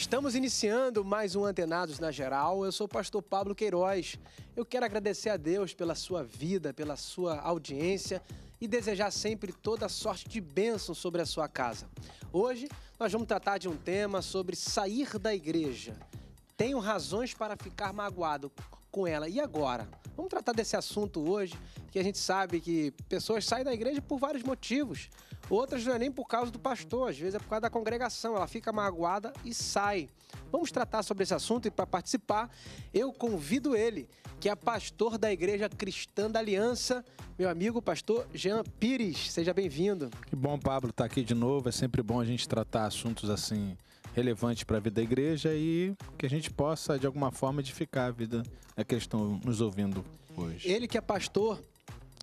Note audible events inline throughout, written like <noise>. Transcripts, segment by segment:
Estamos iniciando mais um Antenados na Geral. Eu sou o pastor Pablo Queiroz. Eu quero agradecer a Deus pela sua vida, pela sua audiência e desejar sempre toda sorte de bênção sobre a sua casa. Hoje nós vamos tratar de um tema sobre sair da igreja. Tenho razões para ficar magoado com ela. E agora? Vamos tratar desse assunto hoje, que a gente sabe que pessoas saem da igreja por vários motivos. Outras não é nem por causa do pastor, às vezes é por causa da congregação, ela fica magoada e sai. Vamos tratar sobre esse assunto e para participar, eu convido ele, que é pastor da Igreja Cristã da Aliança, meu amigo pastor Jean Pires. Seja bem-vindo. Que bom, Pablo, estar tá aqui de novo. É sempre bom a gente tratar assuntos assim relevante para a vida da igreja e que a gente possa, de alguma forma, edificar a vida a que estão nos ouvindo hoje. Ele que é pastor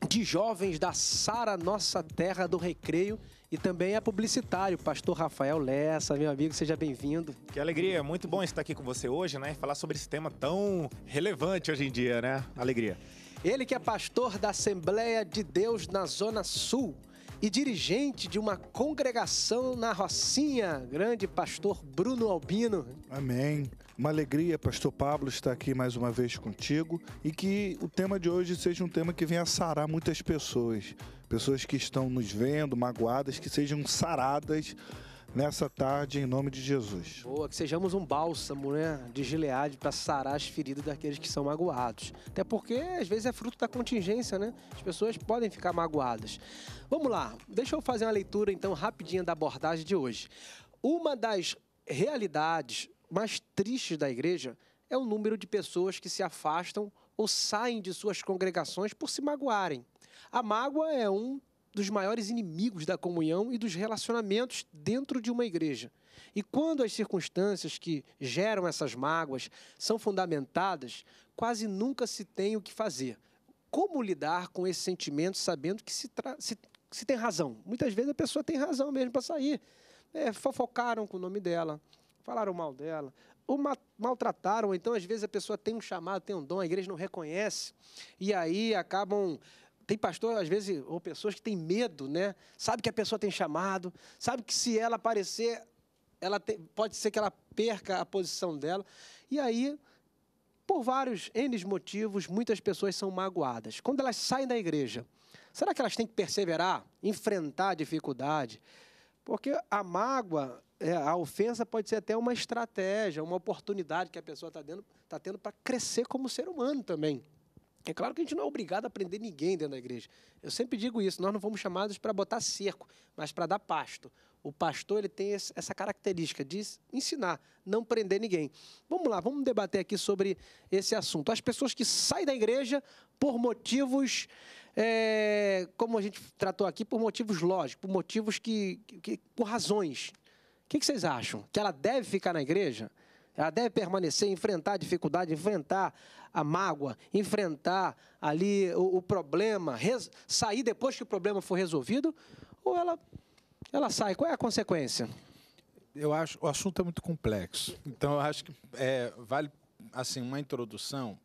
de jovens da Sara Nossa Terra do Recreio e também é publicitário, pastor Rafael Lessa, meu amigo, seja bem-vindo. Que alegria, muito bom estar aqui com você hoje, né? Falar sobre esse tema tão relevante hoje em dia, né? Alegria. Ele que é pastor da Assembleia de Deus na Zona Sul e dirigente de uma congregação na Rocinha, grande pastor Bruno Albino. Amém. Uma alegria, pastor Pablo, estar aqui mais uma vez contigo e que o tema de hoje seja um tema que venha sarar muitas pessoas. Pessoas que estão nos vendo, magoadas, que sejam saradas nessa tarde, em nome de Jesus. Boa, que sejamos um bálsamo, né, de Gileade para sarar as feridas daqueles que são magoados. Até porque, às vezes, é fruto da contingência, né? As pessoas podem ficar magoadas. Vamos lá, deixa eu fazer uma leitura, então, rapidinha da abordagem de hoje. Uma das realidades mais tristes da igreja é o número de pessoas que se afastam ou saem de suas congregações por se magoarem. A mágoa é um dos maiores inimigos da comunhão e dos relacionamentos dentro de uma igreja. E quando as circunstâncias que geram essas mágoas são fundamentadas, quase nunca se tem o que fazer. Como lidar com esse sentimento sabendo que se, se, se tem razão? Muitas vezes a pessoa tem razão mesmo para sair. É, fofocaram com o nome dela, falaram mal dela, ou ma maltrataram. Então, às vezes, a pessoa tem um chamado, tem um dom, a igreja não reconhece, e aí acabam tem pastor, às vezes, ou pessoas que têm medo, né? Sabe que a pessoa tem chamado, sabe que se ela aparecer, ela tem, pode ser que ela perca a posição dela. E aí, por vários N motivos, muitas pessoas são magoadas. Quando elas saem da igreja, será que elas têm que perseverar, enfrentar a dificuldade? Porque a mágoa, é, a ofensa pode ser até uma estratégia, uma oportunidade que a pessoa está tá tendo, tendo para crescer como ser humano também. É claro que a gente não é obrigado a prender ninguém dentro da igreja. Eu sempre digo isso, nós não fomos chamados para botar cerco, mas para dar pasto. O pastor ele tem essa característica de ensinar, não prender ninguém. Vamos lá, vamos debater aqui sobre esse assunto. As pessoas que saem da igreja por motivos, é, como a gente tratou aqui, por motivos lógicos, por motivos que, que por razões. O que, que vocês acham? Que ela deve ficar na igreja? Ela deve permanecer, enfrentar a dificuldade, enfrentar a mágoa, enfrentar ali o, o problema, res, sair depois que o problema for resolvido, ou ela, ela sai? Qual é a consequência? Eu acho o assunto é muito complexo. Então, eu acho que é, vale assim uma introdução.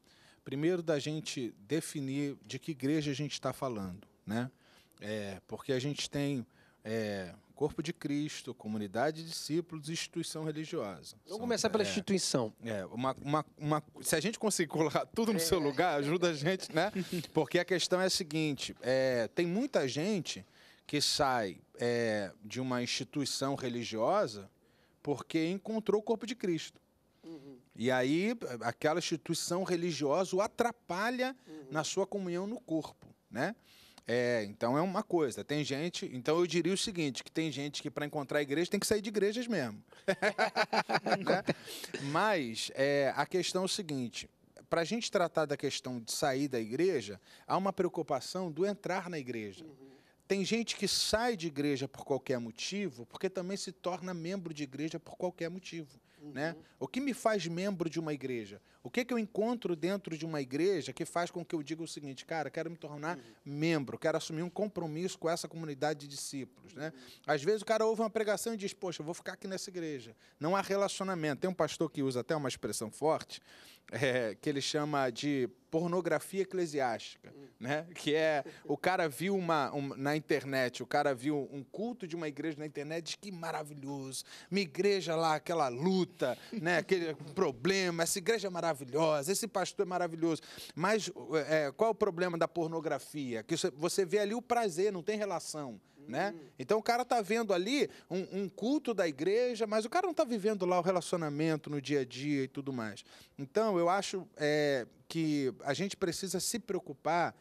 Primeiro, da gente definir de que igreja a gente está falando, né? É, porque a gente tem é, Corpo de Cristo, comunidade de discípulos e instituição religiosa. Vamos São, começar pela é, instituição. É, uma, uma, uma, se a gente conseguir colocar tudo no é. seu lugar, ajuda a gente, né? <laughs> Porque a questão é a seguinte: é, tem muita gente que sai é, de uma instituição religiosa porque encontrou o corpo de Cristo. Uhum. E aí, aquela instituição religiosa o atrapalha uhum. na sua comunhão no corpo, né? É, então é uma coisa. Tem gente. Então eu diria o seguinte: que tem gente que para encontrar igreja tem que sair de igrejas mesmo. <laughs> né? Mas é, a questão é o seguinte: para a gente tratar da questão de sair da igreja, há uma preocupação do entrar na igreja. Uhum. Tem gente que sai de igreja por qualquer motivo, porque também se torna membro de igreja por qualquer motivo. Né? Uhum. Né? O que me faz membro de uma igreja? O que, que eu encontro dentro de uma igreja que faz com que eu diga o seguinte, cara, quero me tornar uhum. membro, quero assumir um compromisso com essa comunidade de discípulos. Né? Às vezes o cara ouve uma pregação e diz, poxa, eu vou ficar aqui nessa igreja. Não há relacionamento. Tem um pastor que usa até uma expressão forte, é, que ele chama de pornografia eclesiástica, né? Que é o cara viu uma um, na internet, o cara viu um culto de uma igreja na internet, diz que maravilhoso, minha igreja lá aquela luta, né? Aquele problema, essa igreja é maravilhosa maravilhosa, esse pastor é maravilhoso. Mas é, qual é o problema da pornografia? Que você vê ali o prazer, não tem relação. Né? Uhum. Então o cara está vendo ali um, um, culto da igreja, mas o cara não está vivendo lá o relacionamento no dia a dia e tudo mais. Então eu acho é, que a gente precisa se preocupar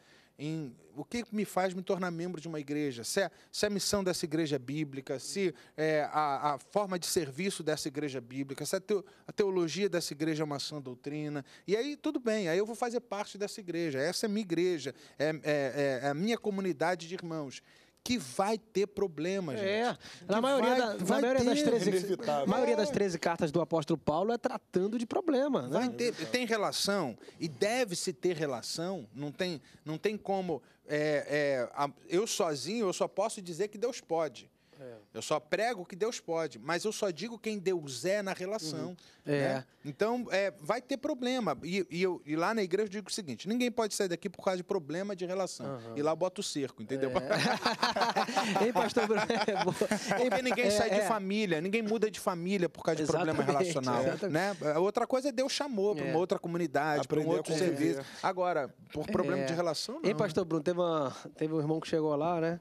em o que me faz me tornar membro de uma igreja, se, é, se é a missão dessa igreja é bíblica, se é, a, a, forma de serviço dessa igreja é bíblica, se teo, a, teologia dessa igreja é uma sã doutrina. E aí tudo bem, aí eu vou fazer parte dessa igreja. Essa é minha igreja, é, é, é, é a minha comunidade de irmãos que vai ter problemas, é. gente. Na maioria, vai, da, vai na maioria das 13, é maioria das 13 é. cartas do apóstolo Paulo é tratando de problema. Né? Vai ter, tem relação, e deve-se ter relação, não tem, não tem como. É, é, eu sozinho, eu só posso dizer que Deus pode. É. Eu só prego que Deus pode, mas eu só digo quem Deus é na relação. Uhum. É. Né? É. Então, é, vai ter problema. E, e, eu, e lá na igreja eu digo o seguinte: ninguém pode sair daqui por causa de problema de relação. Uhum. E lá bota o cerco, entendeu? É. <laughs> Ei, pastor Bruno. <laughs> É Porque ninguém sai de família, ninguém muda de família por causa de Exatamente. problema relacional. Né? Outra coisa é Deus chamou para uma outra comunidade, para um outro serviço. Agora, por problema de relação, não. Ei, pastor Bruno, teve, uma, teve um irmão que chegou lá, né?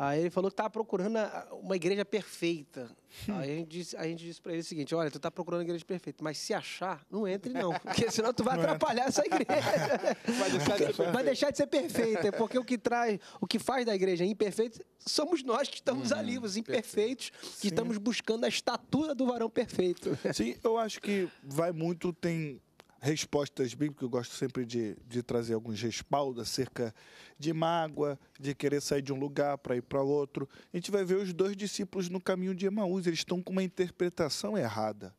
Aí ele falou que estava procurando uma igreja perfeita. Aí a gente disse, a gente disse para ele o seguinte: olha, tu está procurando a igreja perfeita, mas se achar, não entre não, <laughs> porque senão tu vai não atrapalhar essa igreja. <laughs> Vai deixar, de ser vai deixar de ser perfeita, é porque o que traz, o que faz da igreja imperfeita somos nós que estamos hum, ali, os imperfeitos, perfeito. que Sim. estamos buscando a estatura do varão perfeito. Sim, eu acho que vai muito tem respostas bíblicas, eu gosto sempre de, de trazer alguns respaldos acerca de mágoa, de querer sair de um lugar para ir para outro. A gente vai ver os dois discípulos no caminho de Emaús, eles estão com uma interpretação errada.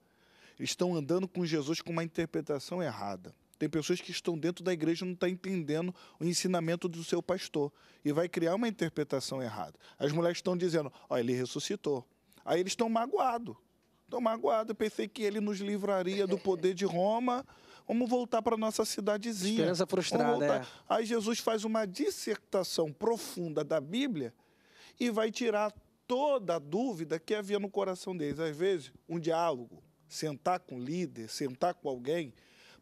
Eles estão andando com Jesus com uma interpretação errada. Tem pessoas que estão dentro da igreja e não estão tá entendendo o ensinamento do seu pastor e vai criar uma interpretação errada. As mulheres estão dizendo: Ó, oh, ele ressuscitou. Aí eles estão magoados. Estão magoados. Pensei que ele nos livraria do poder de Roma Vamos voltar para nossa cidadezinha. Esperança frustrada. É. Né? Aí Jesus faz uma dissertação profunda da Bíblia e vai tirar toda a dúvida que havia no coração deles. Às vezes, um diálogo, sentar com o líder, sentar com alguém,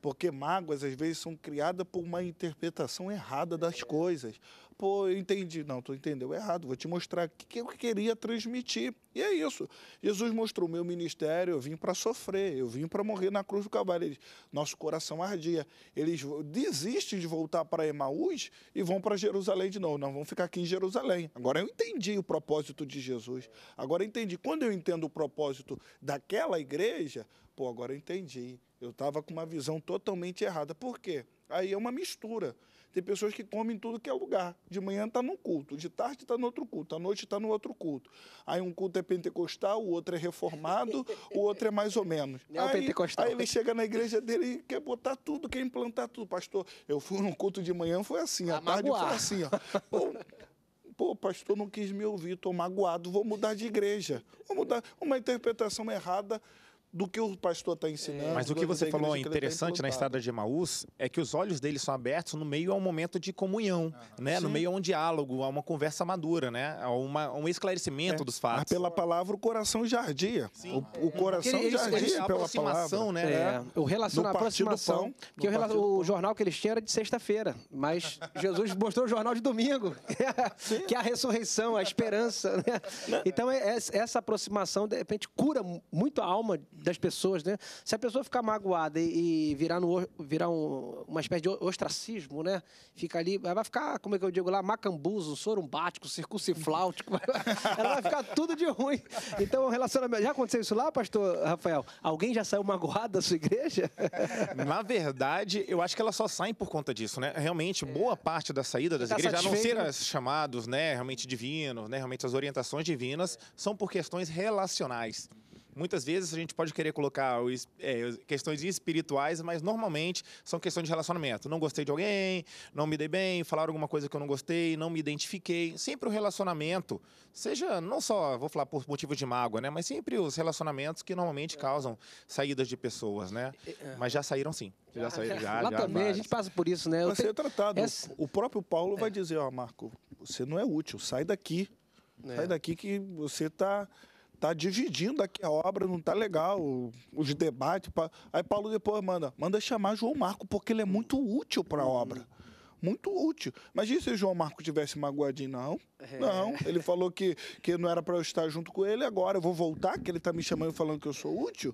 porque mágoas, às vezes, são criadas por uma interpretação errada das coisas. Pô, eu entendi. Não, tu entendeu errado. Vou te mostrar o que eu queria transmitir. E é isso. Jesus mostrou o meu ministério, eu vim para sofrer, eu vim para morrer na cruz do Calvário. nosso coração ardia. Eles desistem de voltar para Emaús e vão para Jerusalém de novo. Não, vão ficar aqui em Jerusalém. Agora eu entendi o propósito de Jesus. Agora eu entendi. Quando eu entendo o propósito daquela igreja, Pô, agora entendi. Eu estava com uma visão totalmente errada. Por quê? Aí é uma mistura. Tem pessoas que comem tudo que é lugar. De manhã está num culto, de tarde está no outro culto, à noite está no outro culto. Aí um culto é pentecostal, o outro é reformado, <laughs> o outro é mais ou menos. Não é aí, é pentecostal. Aí ele chega na igreja dele e quer botar tudo, quer implantar tudo. Pastor, eu fui num culto de manhã, foi assim, à tarde foi assim. Ó. Pô, pô, pastor não quis me ouvir, estou magoado, vou mudar de igreja. Vou mudar. Uma interpretação errada do que o pastor está ensinando. Mas o que você falou tá interessante na estrada de Emaús é que os olhos dele são abertos no meio a um momento de comunhão, uhum. né? Sim. No meio a um diálogo, a uma conversa madura, né? A, uma, um esclarecimento é. dos fatos. Mas pela palavra, o coração jardia. Sim. O, o coração ele, jardia eles, pela aproximação, palavra. né? É. é. O relacionamento, a aproximação. Pão, que o, o jornal que eles tinham era de sexta-feira, mas <laughs> Jesus mostrou o jornal de domingo, <laughs> que é a ressurreição, a esperança, né? É. Então, é, é, essa aproximação, de repente, cura muito a alma das pessoas, né? Se a pessoa ficar magoada e, e virar, no, virar um, uma espécie de ostracismo, né? Fica ali, vai ficar, como é que eu digo lá, macambuzo, sorumbático, circuncifláutico. <laughs> ela vai ficar tudo de ruim. Então, o relacionamento. Já aconteceu isso lá, pastor Rafael? Alguém já saiu magoado da sua igreja? <laughs> Na verdade, eu acho que elas só saem por conta disso, né? Realmente, é. boa parte da saída das tá igrejas, satisfeito. a não ser né? chamados, né? Realmente divinos, né? Realmente as orientações divinas, são por questões relacionais. Muitas vezes a gente pode querer colocar é, questões espirituais, mas normalmente são questões de relacionamento. Não gostei de alguém, não me dei bem, falaram alguma coisa que eu não gostei, não me identifiquei. Sempre o relacionamento, seja não só, vou falar por motivo de mágoa, né? Mas sempre os relacionamentos que normalmente é. causam saídas de pessoas, né? É. Mas já saíram sim. Já saíram, já, Lá já, também várias. a gente passa por isso, né? ser tratado. Essa... O próprio Paulo vai é. dizer, ó, Marco, você não é útil, sai daqui. É. Sai daqui que você está tá dividindo aqui a obra, não tá legal, os debates. Aí Paulo depois manda, manda chamar João Marco, porque ele é muito útil para a uhum. obra. Muito útil. Imagina se o João Marco tivesse magoadinho, não. É. Não, ele falou que, que não era para eu estar junto com ele, agora eu vou voltar, que ele tá me chamando falando que eu sou útil.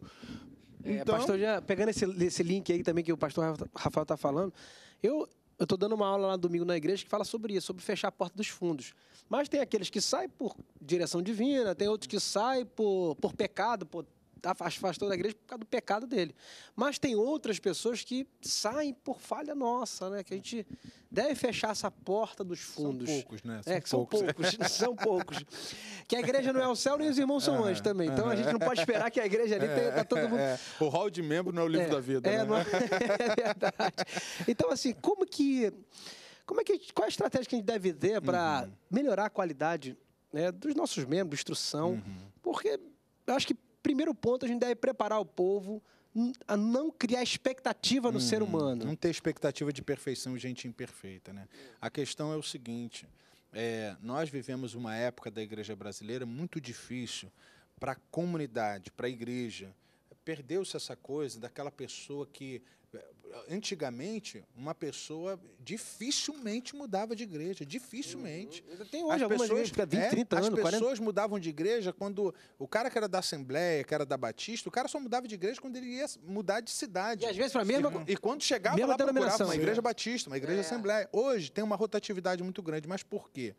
É, então... pastor, já pegando esse, esse link aí também que o pastor Rafael tá falando, eu, eu tô dando uma aula lá domingo na igreja que fala sobre isso, sobre fechar a porta dos fundos. Mas tem aqueles que saem por direção divina, tem outros que saem por, por pecado, por afastou da igreja por causa do pecado dele. Mas tem outras pessoas que saem por falha nossa, né? Que a gente deve fechar essa porta dos fundos. São poucos, né? São é, são poucos. poucos <laughs> são poucos. Que a igreja não é o céu, nem os irmãos são anjos também. Então a gente não pode esperar que a igreja ali tenha, tá todo é, mundo. É. O hall de membro não é o livro é, da vida. É, né? não... é, <laughs> é verdade. Então, assim, como que como é que, qual é a estratégia que a gente deve ter para uhum. melhorar a qualidade né, dos nossos membros, instrução? Uhum. Porque eu acho que, primeiro ponto, a gente deve preparar o povo a não criar expectativa no uhum. ser humano. Não ter expectativa de perfeição, gente imperfeita, né? A questão é o seguinte, é, nós vivemos uma época da igreja brasileira muito difícil para a comunidade, para a igreja. Perdeu-se essa coisa daquela pessoa que Antigamente, uma pessoa dificilmente mudava de igreja, dificilmente. Uhum. Tem hoje as algumas pessoas, igrejas, 20, 30 é, é anos, As pessoas 40... mudavam de igreja quando o cara que era da Assembleia, que era da Batista, o cara só mudava de igreja quando ele ia mudar de cidade. E às vezes para mesma... E, e quando chegava mesma lá, procurava uma né? igreja batista, uma igreja é. Assembleia. Hoje tem uma rotatividade muito grande, mas por quê?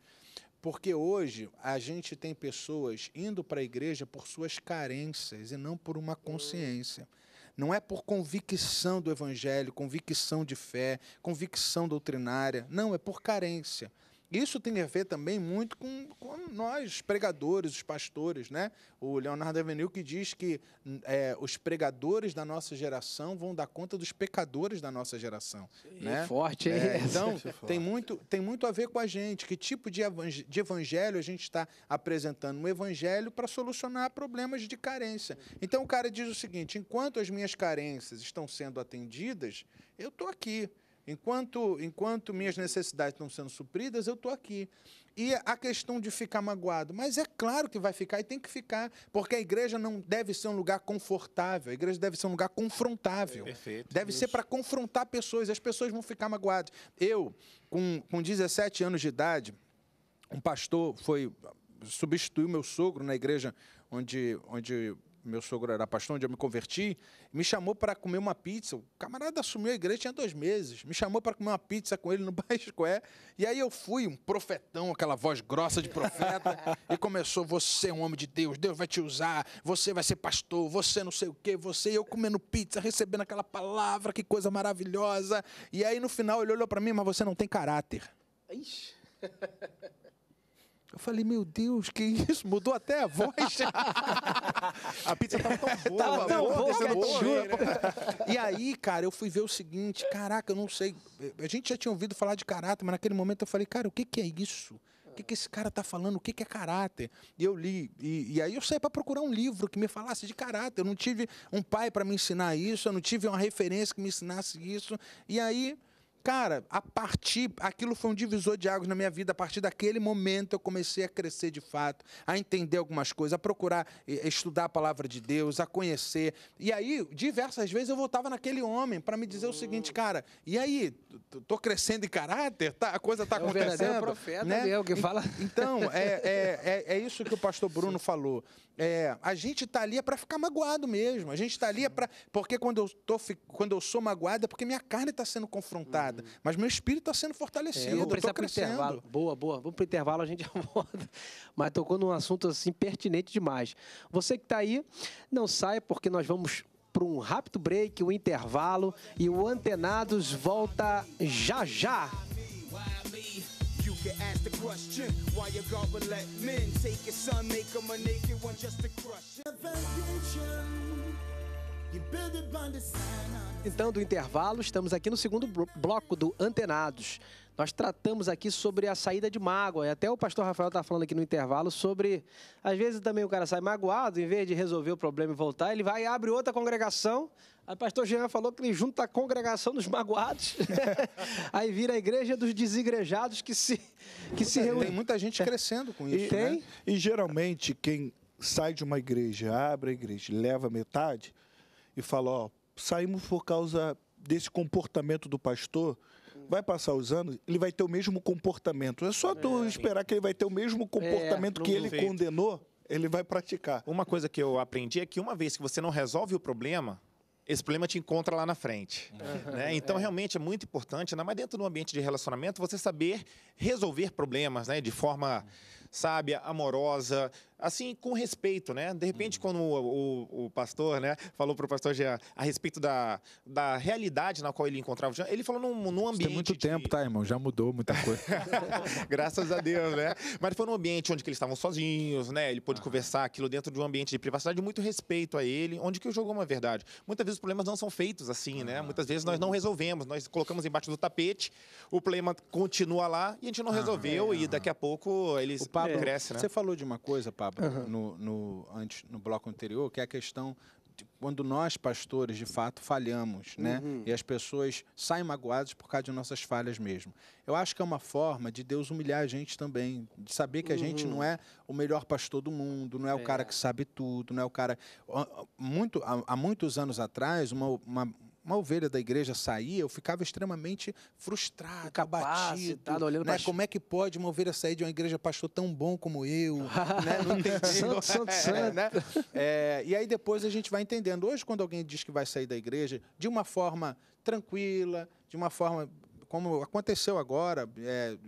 Porque hoje a gente tem pessoas indo para a igreja por suas carências e não por uma consciência não é por convicção do evangelho, convicção de fé, convicção doutrinária, não, é por carência. Isso tem a ver também muito com, com nós, pregadores, os pastores, né? O Leonardo Avenil que diz que hum, é, os pregadores da nossa geração vão dar conta dos pecadores da nossa geração. É né? Forte, hein? É, então, é tem muito, tem muito a ver com a gente. Que tipo de evangelho a gente está apresentando? Um evangelho para solucionar problemas de carência. Então, o cara diz o seguinte: enquanto as minhas carências estão sendo atendidas, eu estou aqui. Enquanto, enquanto minhas necessidades estão sendo supridas, eu estou aqui. E a questão de ficar magoado, mas é claro que vai ficar e tem que ficar, porque a igreja não deve ser um lugar confortável, a igreja deve ser um lugar confrontável. É perfeito, deve isso. ser para confrontar pessoas, as pessoas vão ficar magoadas. Eu, com, com 17 anos de idade, um pastor foi substituiu meu sogro na igreja onde, onde meu sogro era pastor, onde eu me converti, me chamou para comer uma pizza. O camarada assumiu a igreja tinha dois meses. Me chamou para comer uma pizza com ele no <laughs> Bairro E aí eu fui, um profetão, aquela voz grossa de profeta, <laughs> e começou: Você é um homem de Deus, Deus vai te usar, você vai ser pastor, você não sei o quê, você. E eu comendo pizza, recebendo aquela palavra, que coisa maravilhosa. E aí no final ele olhou para mim: Mas você não tem caráter. Ixi. <laughs> Eu falei, meu Deus, que isso? Mudou até a voz. <laughs> a pizza tava tão boa, tava tão boa, boa, cara, boa né? E aí, cara, eu fui ver o seguinte, caraca, eu não sei. A gente já tinha ouvido falar de caráter, mas naquele momento eu falei, cara, o que, que é isso? O que, que esse cara tá falando? O que, que é caráter? E eu li. E, e aí eu saí para procurar um livro que me falasse de caráter. Eu não tive um pai para me ensinar isso, eu não tive uma referência que me ensinasse isso. E aí Cara, a partir. Aquilo foi um divisor de águas na minha vida. A partir daquele momento eu comecei a crescer de fato, a entender algumas coisas, a procurar estudar a palavra de Deus, a conhecer. E aí, diversas vezes eu voltava naquele homem para me dizer hum. o seguinte, cara, e aí, tô crescendo em caráter? Tá, a coisa tá é acontecendo? O profeta, né? Meu, né, é que fala. Então, <laughs> é, é, é, é, isso que o pastor Bruno Sim. falou. É, a gente tá ali é para ficar magoado mesmo. A gente tá ali é para porque quando eu tô quando eu sou magoado é porque minha carne está sendo confrontada. Hum nada. Hum. Mas meu espírito está sendo fortalecido. É, eu vou precisar crescendo. intervalo. Boa, boa. Vamos o intervalo, a gente <laughs> volta. Mas tocou num assunto assim pertinente demais. Você que está aí, não saia, porque nós vamos para um rápido break, o um intervalo e o Antenados volta já já. Música então, do intervalo, estamos aqui no segundo bloco do Antenados. Nós tratamos aqui sobre a saída de mágoa. E até o pastor Rafael está falando aqui no intervalo sobre. Às vezes também o cara sai magoado, em vez de resolver o problema e voltar, ele vai e abre outra congregação. Aí o pastor Jean falou que ele junta a congregação dos magoados. <laughs> aí vira a igreja dos desigrejados que se, que se é, reúne. Tem muita gente crescendo com isso. E, né? e geralmente quem sai de uma igreja, abre a igreja leva metade e fala: ó, saímos por causa desse comportamento do pastor, vai passar os anos, ele vai ter o mesmo comportamento. É só tu é, esperar que ele vai ter o mesmo comportamento é, que ele feito. condenou, ele vai praticar. Uma coisa que eu aprendi é que uma vez que você não resolve o problema, esse problema te encontra lá na frente. É. Né? Então, realmente é muito importante, ainda mais dentro do ambiente de relacionamento, você saber resolver problemas né? de forma sábia, amorosa, assim, com respeito, né? De repente, uhum. quando o, o, o, pastor, né, falou pro pastor Jean a respeito da, da realidade na qual ele encontrava o Jean, ele falou num, num ambiente. Isso tem muito de... tempo, tá, irmão? Já mudou muita coisa. <laughs> Graças a Deus, né? Mas foi num ambiente onde eles estavam sozinhos, né? Ele pôde uhum. conversar aquilo dentro de um ambiente de privacidade, muito respeito a ele, onde que jogou é uma verdade. Muitas vezes os problemas não são feitos assim, uhum. né? Ah. Muitas vezes nós não resolvemos, nós colocamos embaixo do tapete, o problema continua lá e a gente não ah. resolveu, é. e daqui a pouco eles o Pablo, cresce, né? Você falou de uma coisa, Pablo Pablo, uhum. no, no, antes, no bloco anterior, que é a questão quando nós, pastores, de fato, falhamos, né? Uhum. E as pessoas saem magoadas por causa de nossas falhas mesmo. Eu acho que é uma forma de Deus humilhar a gente também, de saber que a uhum. gente não é o melhor pastor do mundo, não é, é, o cara que sabe tudo, não é o cara. Muito, há, há muitos anos atrás, uma, uma, uma ovelha da igreja saía, eu ficava extremamente frustrado, abatido. Olhando né? pra... Como é que pode uma ovelha sair de uma igreja pastor tão bom como eu? <laughs> né? Não entendi. santo, santo, <laughs> é, santo. Né? É, e aí depois a gente vai entendendo. Hoje, quando alguém diz que vai sair da igreja, de uma forma tranquila, de uma forma como aconteceu agora,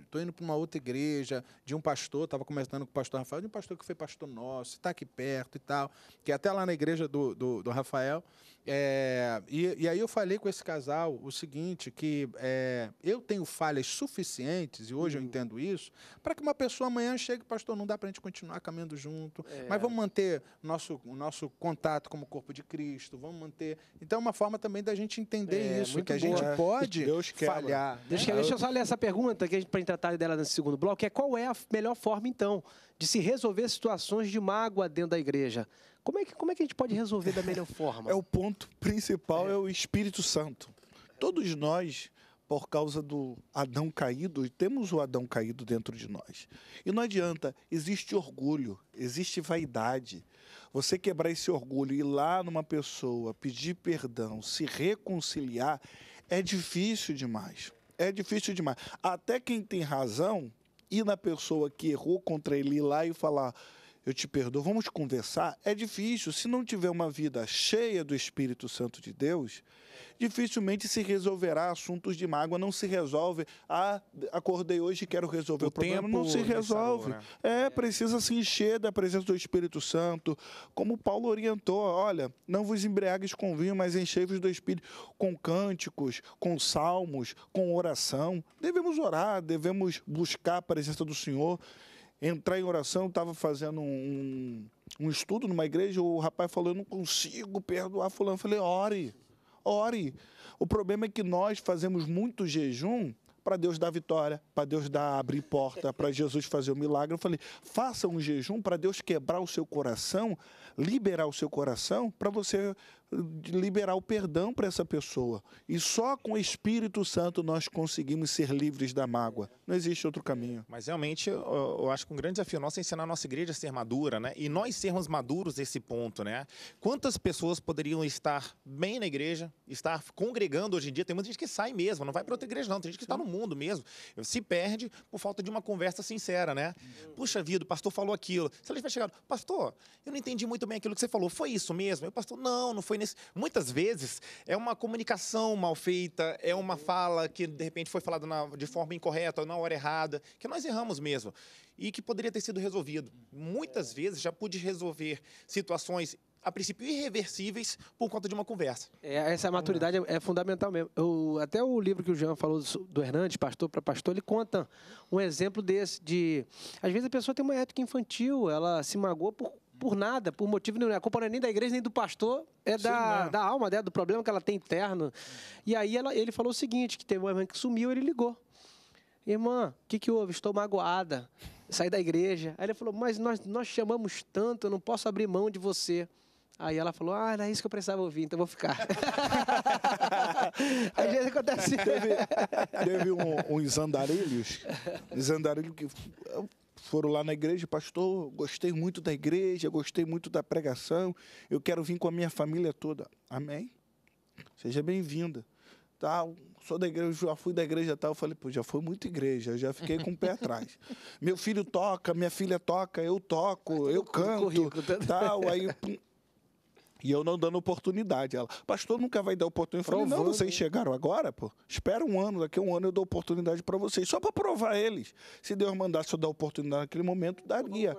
estou é, indo para uma outra igreja, de um pastor, estava conversando com o pastor Rafael, de um pastor que foi pastor nosso, está aqui perto e tal, que é até lá na igreja do, do, do Rafael, é, e, e, aí eu falei com esse casal o seguinte, que é, eu tenho falhas suficientes, e hoje uhum. eu entendo isso, para que uma pessoa amanhã chegue, pastor, não dá para a gente continuar caminhando junto, é. mas vamos manter nosso, o nosso contato como corpo de Cristo, vamos manter... Então é uma forma também da gente entender é, isso, que a boa. gente pode Deus falhar. Né? Deus quer. Deixa eu só ler essa pergunta, que a gente para tratar dela nesse segundo bloco, é qual é a melhor forma, então, de se resolver situações de mágoa dentro da igreja? Como é que, como é que a gente pode resolver da melhor forma? <laughs> É o ponto principal, é, é o Espírito Santo. Todos nós por causa do Adão caído, temos o Adão caído dentro de nós. E não adianta, existe orgulho, existe vaidade. Você quebrar esse orgulho e ir lá numa pessoa pedir perdão, se reconciliar, é difícil demais. É difícil demais. Até quem tem razão, ir na pessoa que errou contra ele ir lá e falar: eu te perdoo, vamos conversar. É difícil. Se não tiver uma vida cheia do Espírito Santo de Deus, dificilmente se resolverá assuntos de mágoa. Não se resolve. Ah, acordei hoje e quero resolver o, o problema. Não se resolve. né? É, precisa se encher da presença do Espírito Santo. Como Paulo orientou, olha, não vos embriagues com vinho, mas enchei-vos do Espírito com cânticos, com salmos, com oração. Devemos orar, devemos buscar a presença do Senhor entrar em oração, estava fazendo um, um, estudo numa igreja, o rapaz falou, eu não consigo perdoar fulano. Eu falei, ore, ore. O problema é que nós fazemos muito jejum para Deus dar vitória, para Deus dar abrir porta, para Jesus fazer o milagre. Eu falei: faça um jejum para Deus quebrar o seu coração, liberar o seu coração, para você eh, liberar o perdão para essa pessoa. E só com o Espírito Santo nós conseguimos ser livres da mágoa. Não existe outro caminho. Mas realmente, eu, eu acho que um grande desafio nosso é ensinar a nossa igreja a ser madura, né? E nós sermos maduros nesse ponto, né? Quantas pessoas poderiam estar bem na igreja, estar congregando hoje em dia? Tem muita gente que sai mesmo, não vai para outra igreja, não. Tem gente que está no mundo mundo mesmo, se perde por falta de uma conversa sincera, né? Puxa vida, o pastor falou aquilo. Se ele vai chegar, pastor, eu não entendi muito bem aquilo que você falou. Foi isso mesmo? Eu, pastor, não, não foi nesse. Muitas vezes é uma comunicação mal feita, é uma uhum. fala que de repente foi falada na, de forma incorreta ou na hora errada, que nós erramos mesmo e que poderia ter sido resolvido. Muitas é. vezes já pude resolver situações a princípio irreversíveis por conta de uma conversa. É, essa maturidade é, fundamental mesmo. Eu, até o livro que o Jean falou do Hernandes, Pastor para Pastor, ele conta um exemplo desse de às vezes a pessoa tem uma ética infantil, ela se magoou por por nada, por motivo nenhum. A culpa não é nem da igreja, nem do pastor, é Sim, da, né? da alma dela, do problema que ela tem interno. E aí ela, ele falou o seguinte, que teve uma irmã que sumiu, ele ligou. Irmã, o que, que houve? Estou magoada saí da igreja. Aí ele falou: Mas nós, nós chamamos tanto, eu não posso abrir mão de você. Aí ela falou, ah, era isso que eu precisava ouvir, então vou ficar. <laughs> Às vezes acontece. Teve, teve um, uns andarilhos, uns andarilhos que foram lá na igreja, pastor, gostei muito da igreja, gostei muito da pregação, eu quero vir com a minha família toda. Amém? Seja bem-vinda. tá, sou da igreja, já fui da igreja tal. Tá, eu falei, pô, já foi muita igreja, já fiquei com o pé atrás. <laughs> Meu filho toca, minha filha toca, eu toco, eu canto, tal. aí <laughs> E eu não dando oportunidade. Ela, pastor, nunca vai dar oportunidade. Eu falei, não, vocês chegaram agora, pô. Espera um ano, daqui a um ano eu dou oportunidade para vocês. Só para provar eles. Se Deus mandasse eu dar oportunidade naquele momento, daria.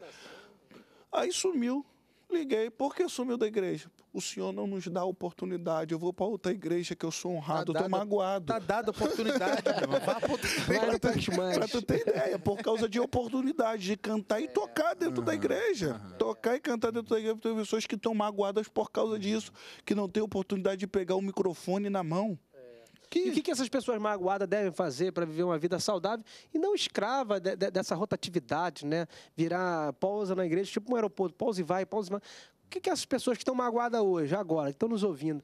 Aí sumiu. Liguei, por que sumiu da igreja? o senhor não nos dá oportunidade, eu vou para outra igreja que eu sou honrado, tá, tá dado, tô magoado. Tá dada oportunidade, meu irmão. Vá pra outra <laughs> tu ter ideia, por causa de oportunidade de cantar e é. tocar dentro uhum, da igreja. Uhum. Tocar e cantar dentro da igreja. Tem pessoas que estão magoadas por causa uhum. disso, que não têm oportunidade de pegar o microfone na mão. É. Que... E o que, que, essas pessoas magoadas devem fazer para viver uma vida saudável e não escrava de, de, dessa rotatividade, né? Virar pausa na igreja, tipo um aeroporto, pausa e vai, pausa e vai. O que, que as pessoas que estão magoadas hoje, agora, que estão nos ouvindo,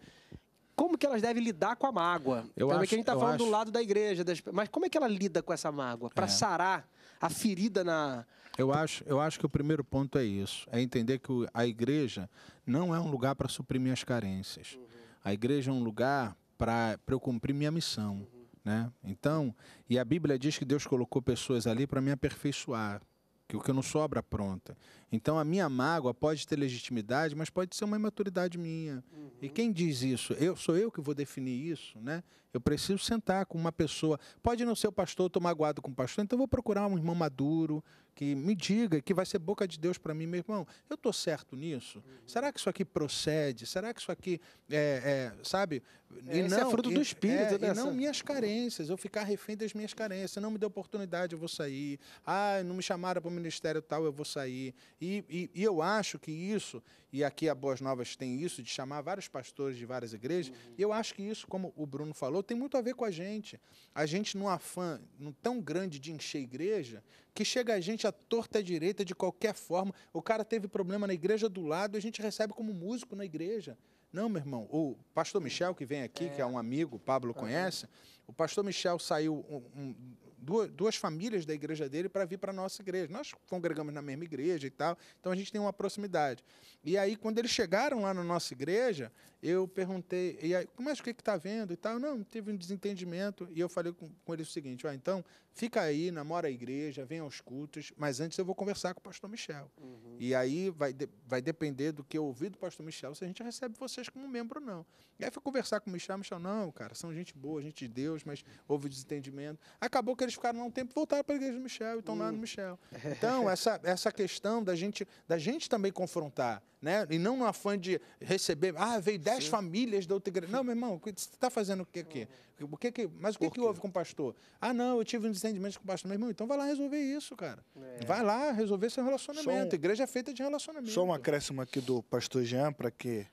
como que elas devem lidar com a mágoa? Eu Também acho, que a gente está falando acho... do lado da igreja, das... mas como é que ela lida com essa mágoa? Para é. sarar a ferida na. Eu acho, eu acho que o primeiro ponto é isso: é entender que a igreja não é um lugar para suprimir as carências. Uhum. A igreja é um lugar para eu cumprir minha missão. Uhum. Né? Então, e a Bíblia diz que Deus colocou pessoas ali para me aperfeiçoar, que o que eu não sobra pronta. Então a minha mágoa pode ter legitimidade, mas pode ser uma imaturidade minha. Uhum. E quem diz isso? Eu sou eu que vou definir isso, né? Eu preciso sentar com uma pessoa. Pode não ser o pastor, eu estou magoado com o pastor, então eu vou procurar um irmão maduro, que me diga, que vai ser boca de Deus para mim, meu irmão, eu estou certo nisso? Uhum. Será que isso aqui procede? Será que isso aqui, é, é, sabe? E é, é não, é fruto e, do Espírito. É, dessa... Né, e não minhas carências, eu ficar refém das minhas carências. Não me deu oportunidade, eu vou sair. Ah, não me chamaram para o ministério tal, eu vou sair. E, e, e eu acho que isso e aqui a Boas Novas tem isso, de chamar vários pastores de várias igrejas, uhum. e eu acho que isso, como o Bruno falou, tem muito a ver com a gente. A gente, num afã tão grande de encher igreja, que chega a gente à torta direita de qualquer forma. O cara teve problema na igreja do lado, a gente recebe como músico na igreja. Não, meu irmão, o pastor Michel, que vem aqui, é. que é um amigo, o Pablo é. conhece, o pastor Michel saiu um, um, duas, duas famílias da igreja dele para vir para a nossa igreja. Nós congregamos na mesma igreja e tal, então a gente tem uma proximidade. E aí, quando eles chegaram lá na nossa igreja, eu perguntei, e aí, mas o é que está vendo e tal? Não, teve um desentendimento. E eu falei com, com ele o seguinte: ah, então fica aí, namora a igreja, vem aos cultos, mas antes eu vou conversar com o pastor Michel. Uhum. E aí vai, de, vai depender do que eu ouvi do pastor Michel, se a gente recebe vocês como membro ou não. E aí fui conversar com o Michel, Michel, não, cara, são gente boa, gente de Deus, mas houve desentendimento. Acabou que eles ficaram lá um tempo, voltaram para a igreja do Michel e estão uhum. lá no hum. Michel. <laughs> Então, essa, essa questão da gente, da gente também confrontar né? E não no afã de receber, ah, veio dez Sim. famílias da outra igreja. Não, meu irmão, você está fazendo o que aqui? O que que, mas o que, que houve com o pastor? Ah, não, eu tive um desentendimento com o pastor. Meu irmão, então vai lá resolver isso, cara. É. Vai lá resolver seu relacionamento. Um, a igreja é feita de relacionamento. Só um acréscimo aqui do pastor Jean, para que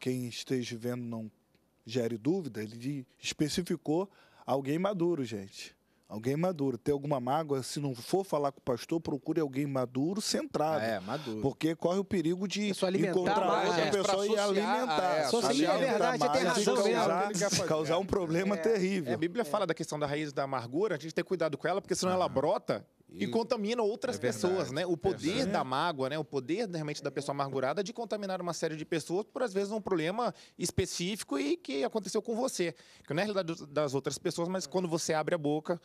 quem esteja vendo não gere dúvida, ele especificou alguém maduro, gente. Alguém maduro. ter alguma mágoa, se não for falar com o pastor, procure alguém maduro, centrado. É, maduro. Porque corre o perigo de é encontrar outra é, pessoa e alimentar. É, é verdade, mais, tem razão causar, causar um problema é, terrível. a Bíblia fala da questão da raiz da amargura, a gente tem cuidado com ela, porque senão ah. ela brota e, e contamina outras é pessoas, né? O poder é da mágoa, né? O poder né, realmente da pessoa amargurada de contaminar uma série de pessoas por às vezes um problema específico e que aconteceu com você, que não é a realidade das outras pessoas, mas quando você abre a boca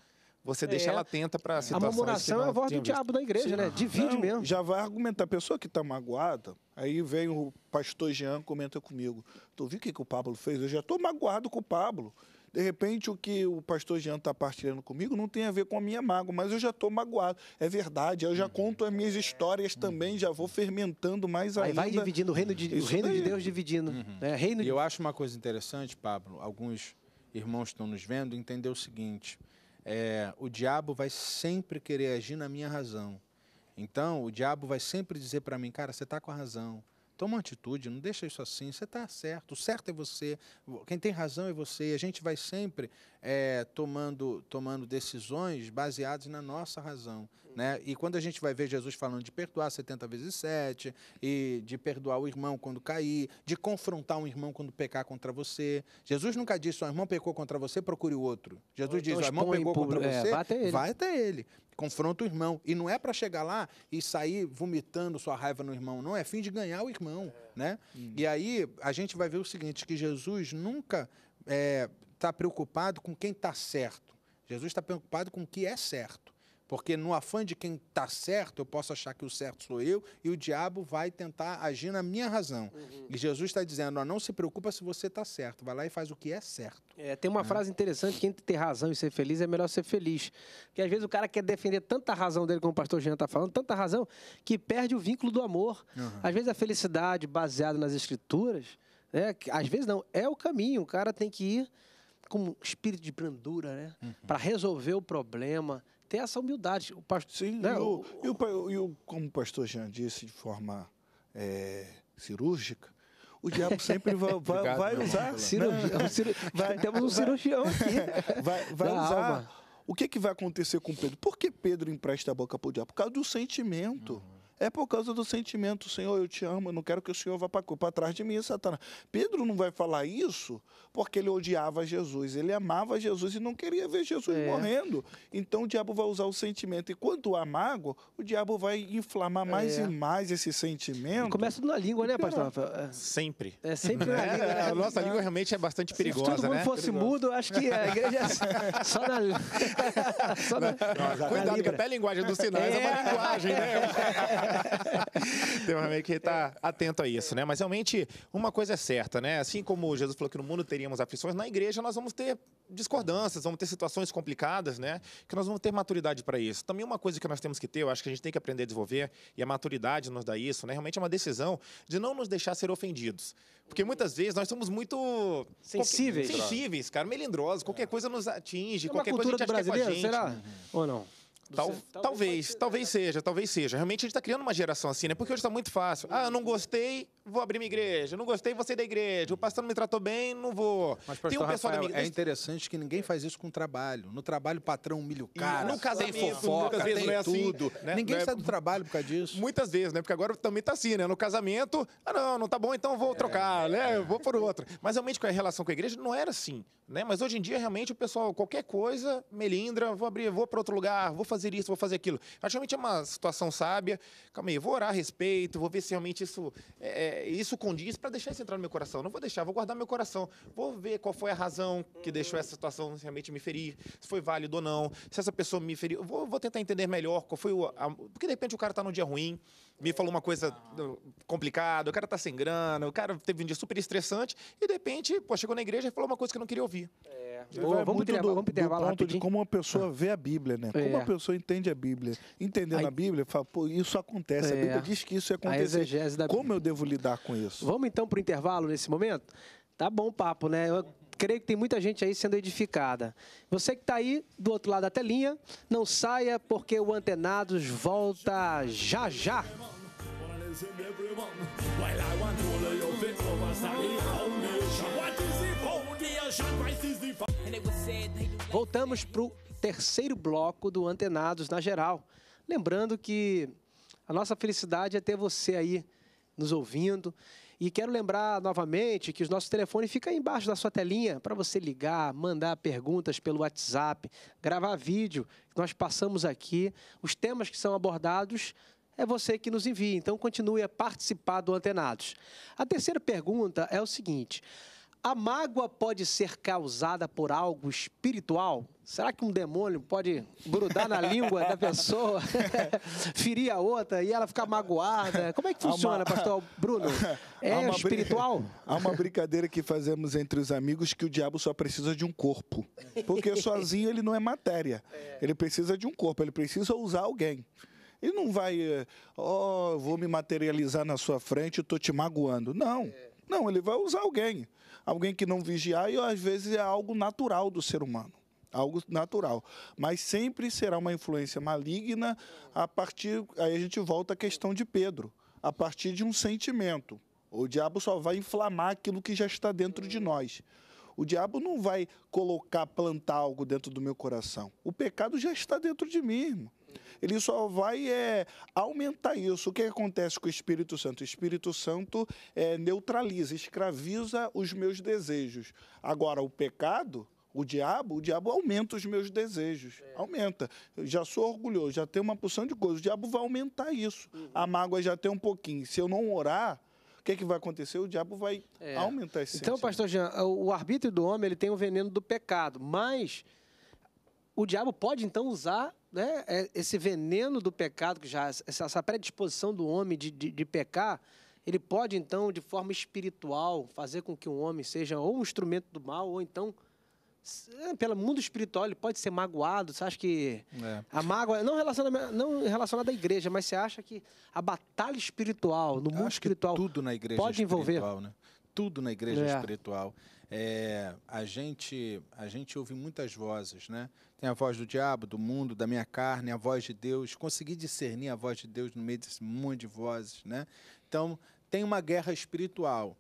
você é. deixa ela atenta para a situação. A murmuração é a voz do diabo da igreja, Sim. né? Divide não, mesmo. Já vai argumentar. A pessoa que está magoada, aí vem o pastor Jean, comenta comigo. Tu viu o que, que o Pablo fez? Eu já estou magoado com o Pablo. De repente, o que o pastor Jean está partilhando comigo não tem a ver com a minha mágoa, mas eu já estou magoado. É verdade, eu já uhum. conto as minhas histórias uhum. também, já vou fermentando mais ainda. Aí vai dividindo, o reino de, o reino de Deus dividindo. Uhum. Né? Reino de... E eu acho uma coisa interessante, Pablo, alguns irmãos estão nos vendo entender o seguinte, é, o diabo vai sempre querer agir na minha razão. Então, o diabo vai sempre dizer para mim, cara, você está com a razão. Toma uma atitude, não deixa isso assim. Você está certo, o certo é você, quem tem razão é você. A gente vai sempre é, tomando, tomando decisões baseadas na nossa razão. Né? E quando a gente vai ver Jesus falando de perdoar 70 vezes 7, e de perdoar o irmão quando cair, de confrontar um irmão quando pecar contra você. Jesus nunca disse, o irmão pecou contra você, procure o outro. Jesus então, diz, o irmão pecou contra é, você, vai até ele. Vai até ele confronta o irmão. E não é para chegar lá e sair vomitando sua raiva no irmão, não. É fim de ganhar o irmão, é. né? Hum. E aí a gente vai ver o seguinte, que Jesus nunca está eh, é, preocupado com quem está certo. Jesus está preocupado com o que é certo. Porque no afã de quem está certo, eu posso achar que o certo sou eu e o diabo vai tentar agir na minha razão. Uhum. E Jesus está dizendo, ó, não se preocupa se você está certo, vai lá e faz o que é certo. É, tem uma é. frase interessante que entre ter razão e ser feliz é melhor ser feliz. Porque às vezes o cara quer defender tanta razão dele, como o pastor Jean está falando, tanta razão, que perde o vínculo do amor. Uhum. Às vezes a felicidade baseada nas escrituras, né, que, às vezes não, é o caminho. O cara tem que ir com um espírito de brandura, né? Uhum. Para resolver o problema, ter essa humildade. O pastor, Sim, né, o, como o pastor Jean disse de forma é, cirúrgica, o diabo sempre vai, <laughs> vai, Obrigado, vai usar. né? É cir... vai, Temos um cirurgião <laughs> aqui. Vai, vai usar. Alma. O que, que vai acontecer com Pedro? Por que Pedro empresta a boca para o diabo? Por causa do sentimento. Uhum. É por causa do sentimento, Senhor, eu te amo, eu não quero que o Senhor vá para trás de mim, Satanás. Pedro não vai falar isso porque ele odiava Jesus, ele amava Jesus e não queria ver Jesus é. morrendo. Então o diabo vai usar o sentimento. E quando há mágoa, o diabo vai inflamar é. mais é. e mais esse sentimento. E começa na língua, né, pastor é. Sempre. É sempre na <laughs> é, língua. Né? A nossa língua realmente é bastante perigosa, né? Se todo mundo né? fosse perigosa. mudo, acho que a igreja é <laughs> só na... <laughs> só na... Cuidado, na que até a linguagem dos sinais é, é uma linguagem, né? <laughs> Tem um realmente que está atento a isso, né? Mas realmente, uma coisa é certa, né? Assim como Jesus falou que no mundo teríamos aflições, na igreja nós vamos ter discordâncias, vamos ter situações complicadas, né? Que nós vamos ter maturidade para isso. Também uma coisa que nós temos que ter, eu acho que a gente tem que aprender a desenvolver, e a maturidade nos dá isso, né? Realmente é uma decisão de não nos deixar ser ofendidos. Porque muitas vezes nós somos muito sensíveis, qualquer... sensíveis cara, melindrosos. Qualquer coisa nos atinge, é qualquer coisa a gente acha que é com a gente. será? Ou não? Tal, talvez, talvez, ser, talvez né? seja, talvez seja. Realmente a gente está criando uma geração assim, né? Porque hoje está muito fácil. Ah, eu não gostei, vou abrir minha igreja. não gostei, vou sair da igreja. O pastor não me tratou bem, não vou. Mas, pastor, Tem um pessoal Rafael, da minha... é interessante que ninguém faz isso com o trabalho. No trabalho, o patrão humilha o cara. No casamento, tem fofoca, vezes, tem é assim, tudo. Né? Ninguém é... sai do trabalho por causa disso. Muitas vezes, né? Porque agora também está assim, né? No casamento, ah, não, não tá bom, então vou é... trocar, né? É. Vou por outro. Mas realmente com a relação com a igreja não era assim, né? Mas hoje em dia, realmente, o pessoal, qualquer coisa, melindra, vou abrir, vou para outro lugar, vou fazer fazer isso, vou fazer aquilo. Acho realmente é uma situação sábia. Calma aí, vou orar a respeito, vou ver se realmente isso, é, é isso condiz para deixar isso entrar no meu coração. Não vou deixar, vou guardar meu coração. Vou ver qual foi a razão que deixou essa situação realmente me ferir, se foi válido ou não, se essa pessoa me feriu. Vou, vou tentar entender melhor qual foi o. A, porque de repente o cara está num dia ruim me falou uma coisa ah. complicada, o cara tá sem grana, o cara teve um dia super estressante e de repente, pô, chegou na igreja e falou uma coisa que eu não queria ouvir. É. vamos ter, do, vamos ter do ponto de como uma pessoa ah. vê a Bíblia, né? É. Como a pessoa entende a Bíblia. Entendendo a Bíblia, fala, pô, isso acontece. É. A Bíblia diz que isso ia acontecer. Como eu devo lidar com isso? Vamos então pro intervalo nesse momento? Tá bom papo, né? Eu creio que tem muita gente aí sendo edificada. Você que está aí do outro lado da telinha, não saia porque o Antenados volta já já. Voltamos para o terceiro bloco do Antenados na geral. Lembrando que a nossa felicidade é ter você aí nos ouvindo. E quero lembrar novamente que o nosso telefone fica aí embaixo da sua telinha para você ligar, mandar perguntas pelo WhatsApp, gravar vídeo. Nós passamos aqui os temas que são abordados é você que nos envia. Então, continue a participar do Antenados. A terceira pergunta é o seguinte: a mágoa pode ser causada por algo espiritual? Será que um demônio pode grudar na língua da pessoa, <laughs> ferir a outra e ela ficar magoada? Como é que funciona, uma... pastor Bruno? <laughs> É espiritual? <laughs> Há uma brincadeira que fazemos entre os amigos que o diabo só precisa de um corpo. Porque sozinho ele não é matéria. É. Ele precisa de um corpo, ele precisa usar alguém. Ele não vai, eh, ó, oh, vou me materializar na sua frente, eu tô te magoando. Não. É. Não, ele vai usar alguém alguém que não vigiar, e às vezes é algo natural do ser humano algo natural, mas sempre será uma influência maligna a partir aí a gente volta à questão de Pedro, a partir de um sentimento. O diabo só vai inflamar aquilo que já está dentro de nós. O diabo não vai colocar plantar algo dentro do meu coração. O pecado já está dentro de mim. Irmão. Ele só vai é, aumentar isso. O que acontece com o Espírito Santo? O Espírito Santo é, neutraliza, escraviza os meus desejos. Agora, o pecado, o diabo, o diabo aumenta os meus desejos. É. Aumenta. Eu já sou orgulhoso, já tenho uma porção de coisas. O diabo vai aumentar isso. Uhum. A mágoa já tem um pouquinho. Se eu não orar, o que, é que vai acontecer? O diabo vai é. aumentar esse Então, pastor Jean, o arbítrio do homem ele tem o veneno do pecado, mas o diabo pode então usar né, é, esse veneno do pecado, que já essa predisposição do homem de, de, de pecar, ele pode então, de forma espiritual, fazer com que um homem seja ou um instrumento do mal, ou então é, pelo mundo espiritual, ele pode ser magoado. Você acha que é. a mágoa, não relacionada, não relacionada à igreja, mas você acha que a batalha espiritual, no mundo espiritual, tudo na igreja pode envolver? Né? Tudo na igreja é. espiritual. É, a, gente, a gente ouve muitas vozes, né? Tem a voz do diabo, do mundo, da minha carne, a voz de Deus. Consegui discernir a voz de Deus no meio desse monte de vozes, né? Então, tem uma guerra espiritual.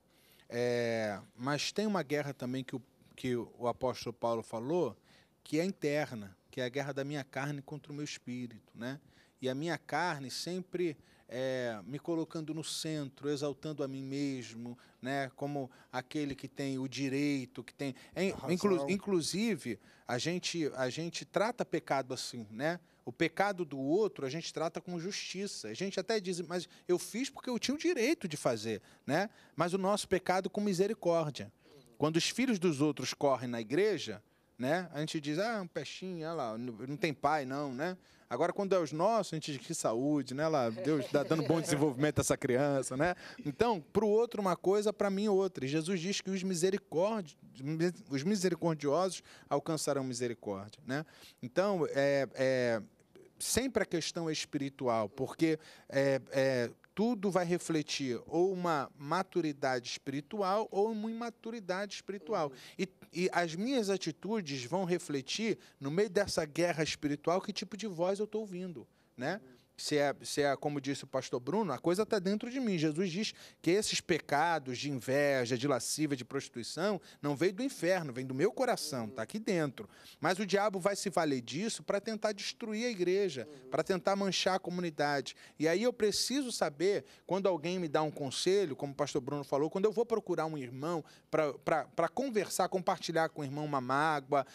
É, mas tem uma guerra também que o, que o apóstolo Paulo falou, que é interna, que é a guerra da minha carne contra o meu espírito, né? E a minha carne sempre é, me colocando no centro, exaltando a mim mesmo, né, como aquele que tem o direito, que tem. É, inclu, inclusive, a gente, a gente trata pecado assim, né? O pecado do outro a gente trata com justiça. A gente até diz, mas eu fiz porque eu tinha o direito de fazer, né? Mas o nosso pecado com misericórdia. Quando os filhos dos outros correm na igreja, né? A gente diz, ah, é um peixinho, olha lá, não tem pai, não, né? Agora, quando é os nossos, a gente diz que saúde, né? Lá, Deus dá, tá dando bom desenvolvimento a essa criança, né? Então, para o outro uma coisa, para mim outra. E Jesus diz que os, misericordi... os misericordiosos alcançarão misericórdia, né? Então, é, é sempre a questão é espiritual, porque é, é, tudo vai refletir ou uma maturidade espiritual ou uma imaturidade espiritual. E e as minhas atitudes vão refletir, no meio dessa guerra espiritual, que tipo de voz eu estou ouvindo. Né? se é, se é como disse o pastor Bruno, a coisa está dentro de mim. Jesus diz que esses pecados de inveja, de lascívia de prostituição, não veio do inferno, vem do meu coração, está aqui dentro. Mas o diabo vai se valer disso para tentar destruir a igreja, para tentar manchar a comunidade. E aí eu preciso saber, quando alguém me dá um conselho, como o pastor Bruno falou, quando eu vou procurar um irmão para conversar, compartilhar com o irmão uma mágoa,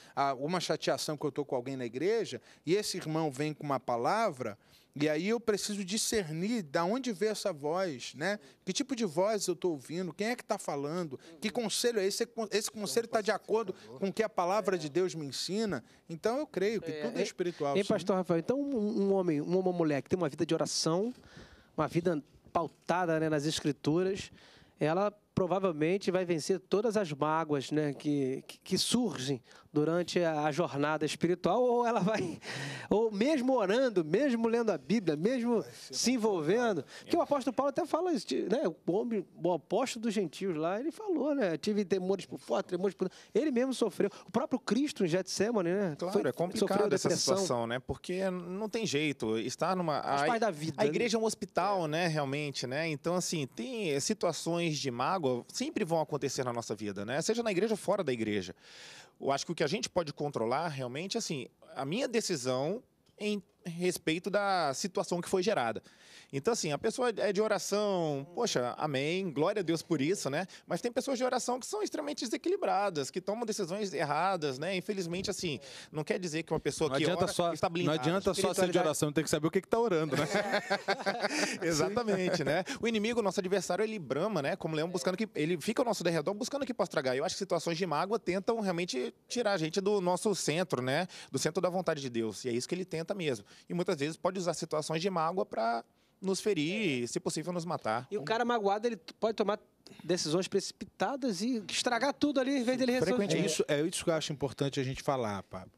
uma chateação que eu estou com alguém na igreja, e esse irmão vem com uma palavra e aí eu preciso discernir de onde vem essa voz, né? Que tipo de voz eu estou ouvindo, quem é que está falando, que uhum. conselho é esse, esse então, conselho está de acordo com o que a palavra é. de Deus me ensina. Então eu creio que é. tudo é espiritual. Hein, pastor Rafael, então um homem, uma mulher que tem uma vida de oração, uma vida pautada né, nas escrituras, ela provavelmente vai vencer todas as mágoas né, que, que surgem durante a jornada espiritual, ou ela vai, <laughs> ou mesmo orando, mesmo lendo a Bíblia, mesmo se envolvendo. Porque o é. apóstolo Paulo até fala isso, né? O, homem, o apóstolo dos gentios lá, ele falou, né? Tive temores por fora, temores por. Ele mesmo sofreu. O próprio Cristo em Getsemane, né? Claro, Foi, é complicado essa situação, né? Porque não tem jeito. Está numa. A, da vida, a né? igreja né? é um hospital, né? Realmente, né? Então, assim, tem situações de mágoa sempre vão acontecer na nossa vida, né? Seja na igreja ou fora da igreja. Eu acho que o que a gente pode controlar realmente, assim, a minha decisão em respeito da situação que foi gerada. Então, assim, a pessoa é de oração, poxa, amém, glória a Deus por isso, né? Mas tem pessoas de oração que são extremamente desequilibradas, que tomam decisões erradas, né? Infelizmente, assim, não quer dizer que uma pessoa não que ora só, está blindada. Não adianta só ser de oração, tem que saber o que está orando, né? <laughs> <laughs> Exatamente, né? O inimigo, nosso adversário, ele brama, né? Como leão, buscando que. Ele fica ao nosso derredor buscando que possa tragar Eu acho que situações de mágoa tentam realmente tirar a gente do nosso centro, né? Do centro da vontade de Deus. E é isso que ele tenta mesmo. E muitas vezes pode usar situações de mágoa para nos ferir, é. se possível, nos matar. E o cara magoado, ele pode tomar decisões precipitadas e estragar tudo ali em vez dele resolver. É isso, é isso que eu acho importante a gente falar, Pablo.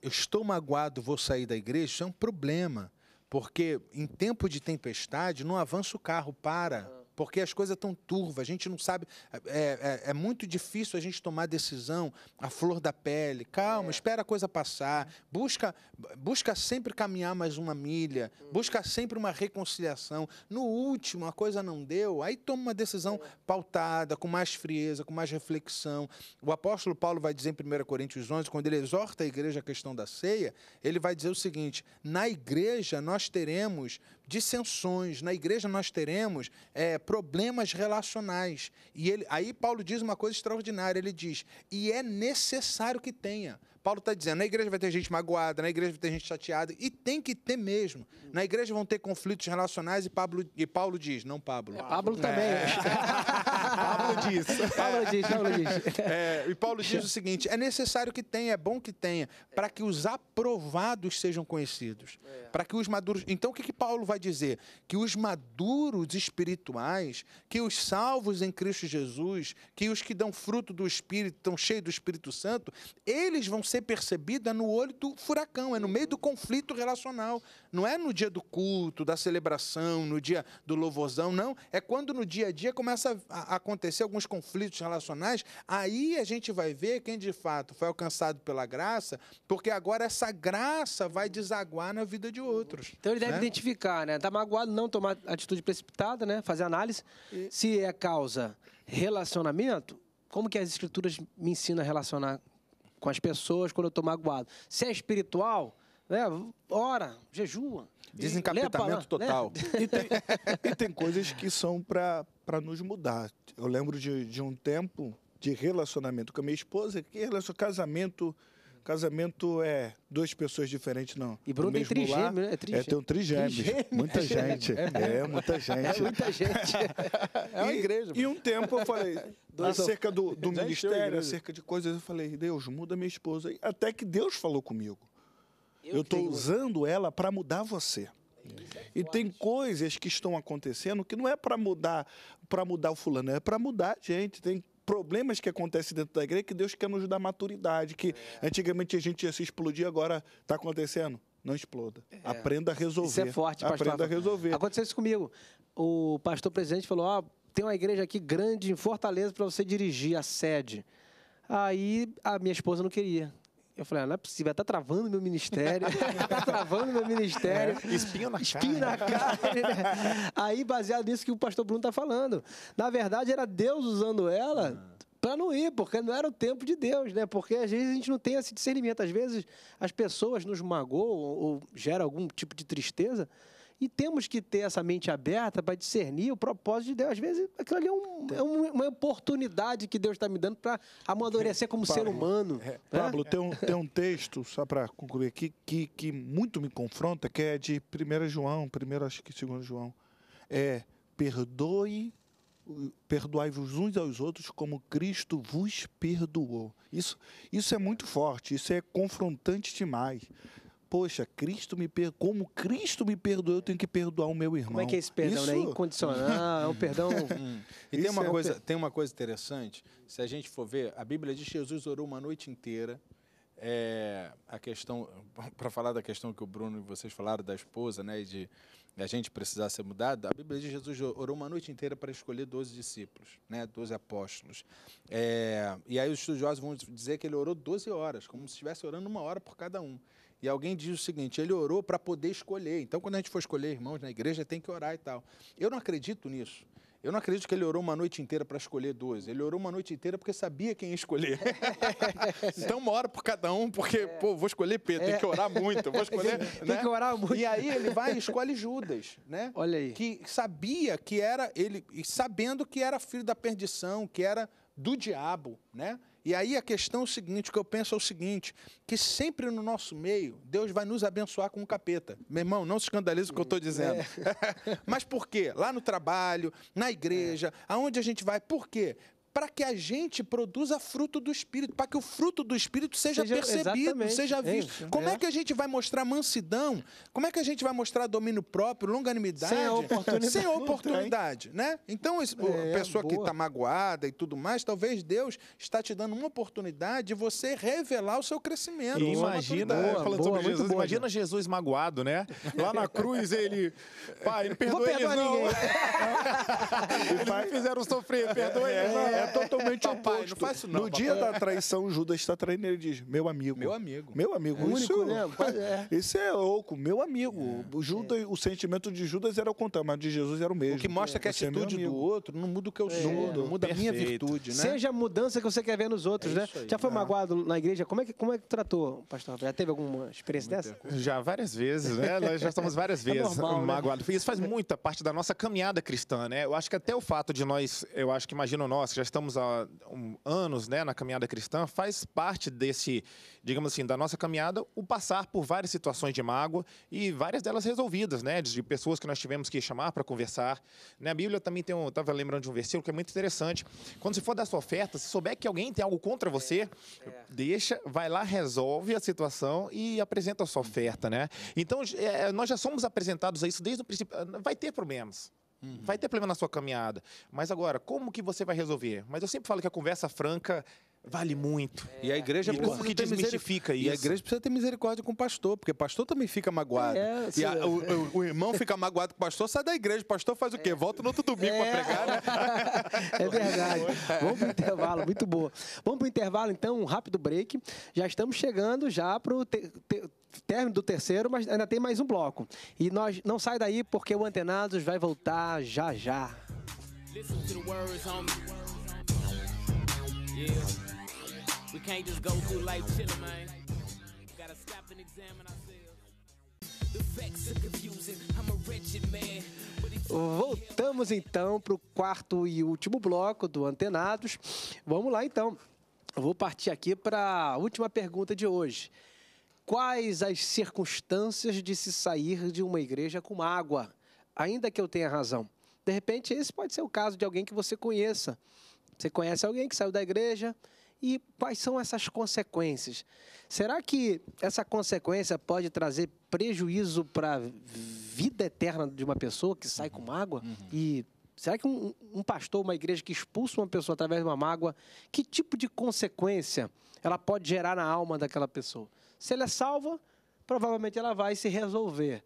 Eu estou magoado, vou sair da igreja, isso é um problema. Porque em tempo de tempestade, não avança o carro, para porque as coisas estão turvas, a gente não sabe. É, é, é, é, muito difícil a gente tomar decisão à flor da pele. Calma, é. espera a coisa passar. Uhum. Busca, busca sempre caminhar mais uma milha. Uhum. Busca sempre uma reconciliação. No último, a coisa não deu, aí toma uma decisão é. pautada, com mais frieza, com mais reflexão. O apóstolo Paulo vai dizer em 1 Coríntios 11, quando ele exorta a igreja à questão da ceia, ele vai dizer o seguinte: na igreja nós teremos dissensões, na igreja nós teremos. É, problemas relacionais. E ele, aí Paulo diz uma coisa extraordinária, ele diz, e é necessário que tenha. Paulo está dizendo, na igreja vai ter gente magoada, na igreja vai ter gente chateada, e tem que ter mesmo. Na igreja vão ter conflitos relacionais, e, Pablo, e Paulo diz, não Pablo. É, Pablo também. É. <laughs> <laughs> Paulo diz. Paulo diz, Paulo <laughs> diz. É, e Paulo diz o seguinte: é necessário que tenha, é bom que tenha, para que os aprovados sejam conhecidos. É. Para que os maduros. Então, o que, que Paulo vai dizer? Que os maduros espirituais, que os salvos em Cristo Jesus, que os que dão fruto do Espírito, estão cheios do Espírito Santo, eles vão ser percebidos é no olho do furacão, é no meio do conflito relacional. Não é no dia do culto, da celebração, no dia do louvorzão, não. É quando no dia a dia começa a acontecer acontecer alguns conflitos relacionais, aí a gente vai ver quem de fato foi alcançado pela graça, porque agora essa graça vai desaguar na vida de outros. Então ele deve né? identificar, né? Tá magoado, não tomar atitude precipitada, né? Fazer análise. E... Se é causa relacionamento, como que as escrituras me ensinam a relacionar com as pessoas quando eu estou magoado? Se é espiritual, né? Ora, jejua. Desencapitamento né? total. E, tem, e tem coisas que são para para nos mudar. Eu lembro de, de, um tempo de relacionamento com a minha esposa, que relacionamento, casamento. Casamento é duas pessoas diferentes, não. E Bruno tem trigêmeo, lar, né? É, é, tem um trigêmeo. Muita gente. É, é, muita gente. É muita gente. <laughs> É uma e, igreja. E um tempo eu falei, <laughs> Dois acerca do, do ministério, acerca de coisas, eu falei, Deus, muda minha esposa. Até que Deus falou comigo. Eu estou usando ela para mudar você. E tem coisas que estão acontecendo que não é para mudar, para mudar o fulano, é para mudar a gente. Tem problemas que acontecem dentro da igreja que Deus quer nos dar maturidade, que é. antigamente a gente ia se explodir, agora está acontecendo. Não exploda. É. Aprenda a resolver. Isso é forte, pastor. Aprenda a resolver. Aconteceu isso comigo. O pastor presidente falou: ó, oh, tem uma igreja aqui grande em Fortaleza para você dirigir a sede. Aí a minha esposa não queria. Eu falei, ah, não é possível, tá travando meu ministério, <laughs> tá travando meu ministério. É, espinho na espinho cara. Na cara <laughs> Aí, baseado nisso que o pastor Bruno tá falando. Na verdade, era Deus usando ela ah. para não ir, porque não era o tempo de Deus, né? Porque às vezes a gente não tem esse discernimento. Às vezes as pessoas nos magoam ou, ou algum tipo de tristeza e temos que ter essa mente aberta para discernir o propósito de Deus. Às vezes, aquilo ali é, um, é uma oportunidade que Deus está me dando para amadurecer como Pablo, ser humano. É, né? Pablo, tem um, tem um texto, só para concluir aqui, que, que muito me confronta, que é de 1 João, primeiro acho que 2 João. É, perdoe perdoai-vos uns aos outros como Cristo vos perdoou. Isso, isso é muito forte, isso é confrontante demais poxa, Cristo me per... como Cristo me perdoou, eu tenho que perdoar o meu irmão. Como é que é esse perdão? Né? Isso... É incondicional, é um perdão. <laughs> Hum. e tem uma, é coisa, tem uma coisa interessante, se a gente for ver, a Bíblia diz que Jesus orou uma noite inteira. É, a questão, <laughs> para falar da questão que o Bruno e vocês falaram da esposa, né, e de a gente precisar ser mudado, a Bíblia diz que Jesus orou uma noite inteira para escolher 12 discípulos, né, 12 apóstolos. É, e aí os estudiosos vão dizer que ele orou 12 horas, como se estivesse orando uma hora por cada um. E alguém diz o seguinte: ele orou para poder escolher. Então, quando a gente for escolher irmãos na igreja, tem que orar e tal. Eu não acredito nisso. Eu não acredito que ele orou uma noite inteira para escolher 12. Ele orou uma noite inteira porque sabia quem ia escolher. <laughs> então, uma hora por cada um, porque, é. pô, vou escolher Pedro, é. tem que orar muito, vou escolher. <laughs> tem né? que orar muito. E aí ele vai e escolhe Judas, né? Olha aí. Que sabia que era, ele, sabendo que era filho da perdição, que era do diabo, né? E aí a questão é o seguinte, o que eu penso é o seguinte, que sempre no nosso meio, Deus vai nos abençoar com um capeta. Meu irmão, não se escandalize com o que eu estou dizendo. É. <laughs> Mas por quê? Lá no trabalho, na igreja, é. aonde a gente vai, por quê? para que a gente produza fruto do Espírito, para que o fruto do Espírito seja, seja percebido, seja é visto. Como é. é. que a gente vai mostrar mansidão? Como é que a gente vai mostrar domínio próprio, longanimidade? Sem a oportunidade. Sem a oportunidade, né? Então, é, a pessoa que está magoada e tudo mais, talvez Deus está te dando uma oportunidade de você revelar o seu crescimento. E imagina, boa, falando boa, sobre Jesus, boa, imagina Jesus magoado, né? Lá na cruz ele, pai, não perdoa eles não. eles me fizeram sofrer, perdoa eles é, não é totalmente <laughs> papai, oposto. Não faço não, no papai. dia da é. traição, Judas está traindo ele diz: Meu amigo. Meu amigo. Meu amigo. É isso, único, né? isso é. <laughs> é louco, meu amigo. É. O, Judas, o sentimento de Judas era o contrário, mas de Jesus era o mesmo. O que mostra que a atitude do outro não muda o que eu sou, não muda a minha virtude, né? Seja a mudança que você quer ver nos outros, né? Já foi magoado na igreja? Como é que, como é que tratou, pastor? Já teve alguma experiência dessa? Já várias vezes, né? Nós já estamos várias vezes normal, né? magoados. Isso faz muita parte da nossa caminhada cristã, né? Eu acho que até o fato de nós, eu acho que imagino nós, que já estamos há anos né, na caminhada cristã, faz parte desse, digamos assim, da nossa caminhada, o passar por várias situações de mágoa e várias delas resolvidas, né? De pessoas que nós tivemos que chamar para conversar. Né? A Bíblia também tem um, estava lembrando de um versículo que é muito interessante. Quando você for dar sua oferta, se souber que alguém tem algo contra você, é, é. deixa, vai lá, resolve a situação e apresenta a sua oferta, né? Então, é, nós já somos apresentados a isso desde o princípio. Vai ter problemas. Uhum. Vai ter problema na sua caminhada. Mas agora, como que você vai resolver? Mas eu sempre falo que a conversa franca vale muito. É. E a igreja e precisa que desmistifica isso. E a igreja precisa ter misericórdia com o pastor, porque o pastor também fica magoado. É, e a, o, o, irmão fica magoado com o pastor, sai da igreja. O pastor faz o quê? Volta no outro domingo é. para pregar, né? <laughs> É verdade. Vamos pro intervalo, muito boa. Vamos pro intervalo, então, um rápido break. Já estamos chegando já para o término do terceiro, mas ainda tem mais um bloco. E nós não sai daí porque o Antenados vai voltar já já. Listen to the words, homie. We can't just go through life chilling, man. We gotta stop and examine ourselves. Voltamos então para o quarto e último bloco do Antenados. Vamos lá então. vou partir aqui para a última pergunta de hoje. Quais as circunstâncias de se sair de uma igreja com água? Ainda que eu tenha razão. De repente, esse pode ser o caso de alguém que você conheça. Você conhece alguém que saiu da igreja e quais são essas consequências? Será que essa consequência pode trazer prejuízo para a vida eterna de uma pessoa que sai uhum. com mágoa? Uhum. E será que um, um, pastor, uma igreja que expulsa uma pessoa através de uma mágoa, que tipo de consequência ela pode gerar na alma daquela pessoa? Se ela é salva, provavelmente ela vai se resolver.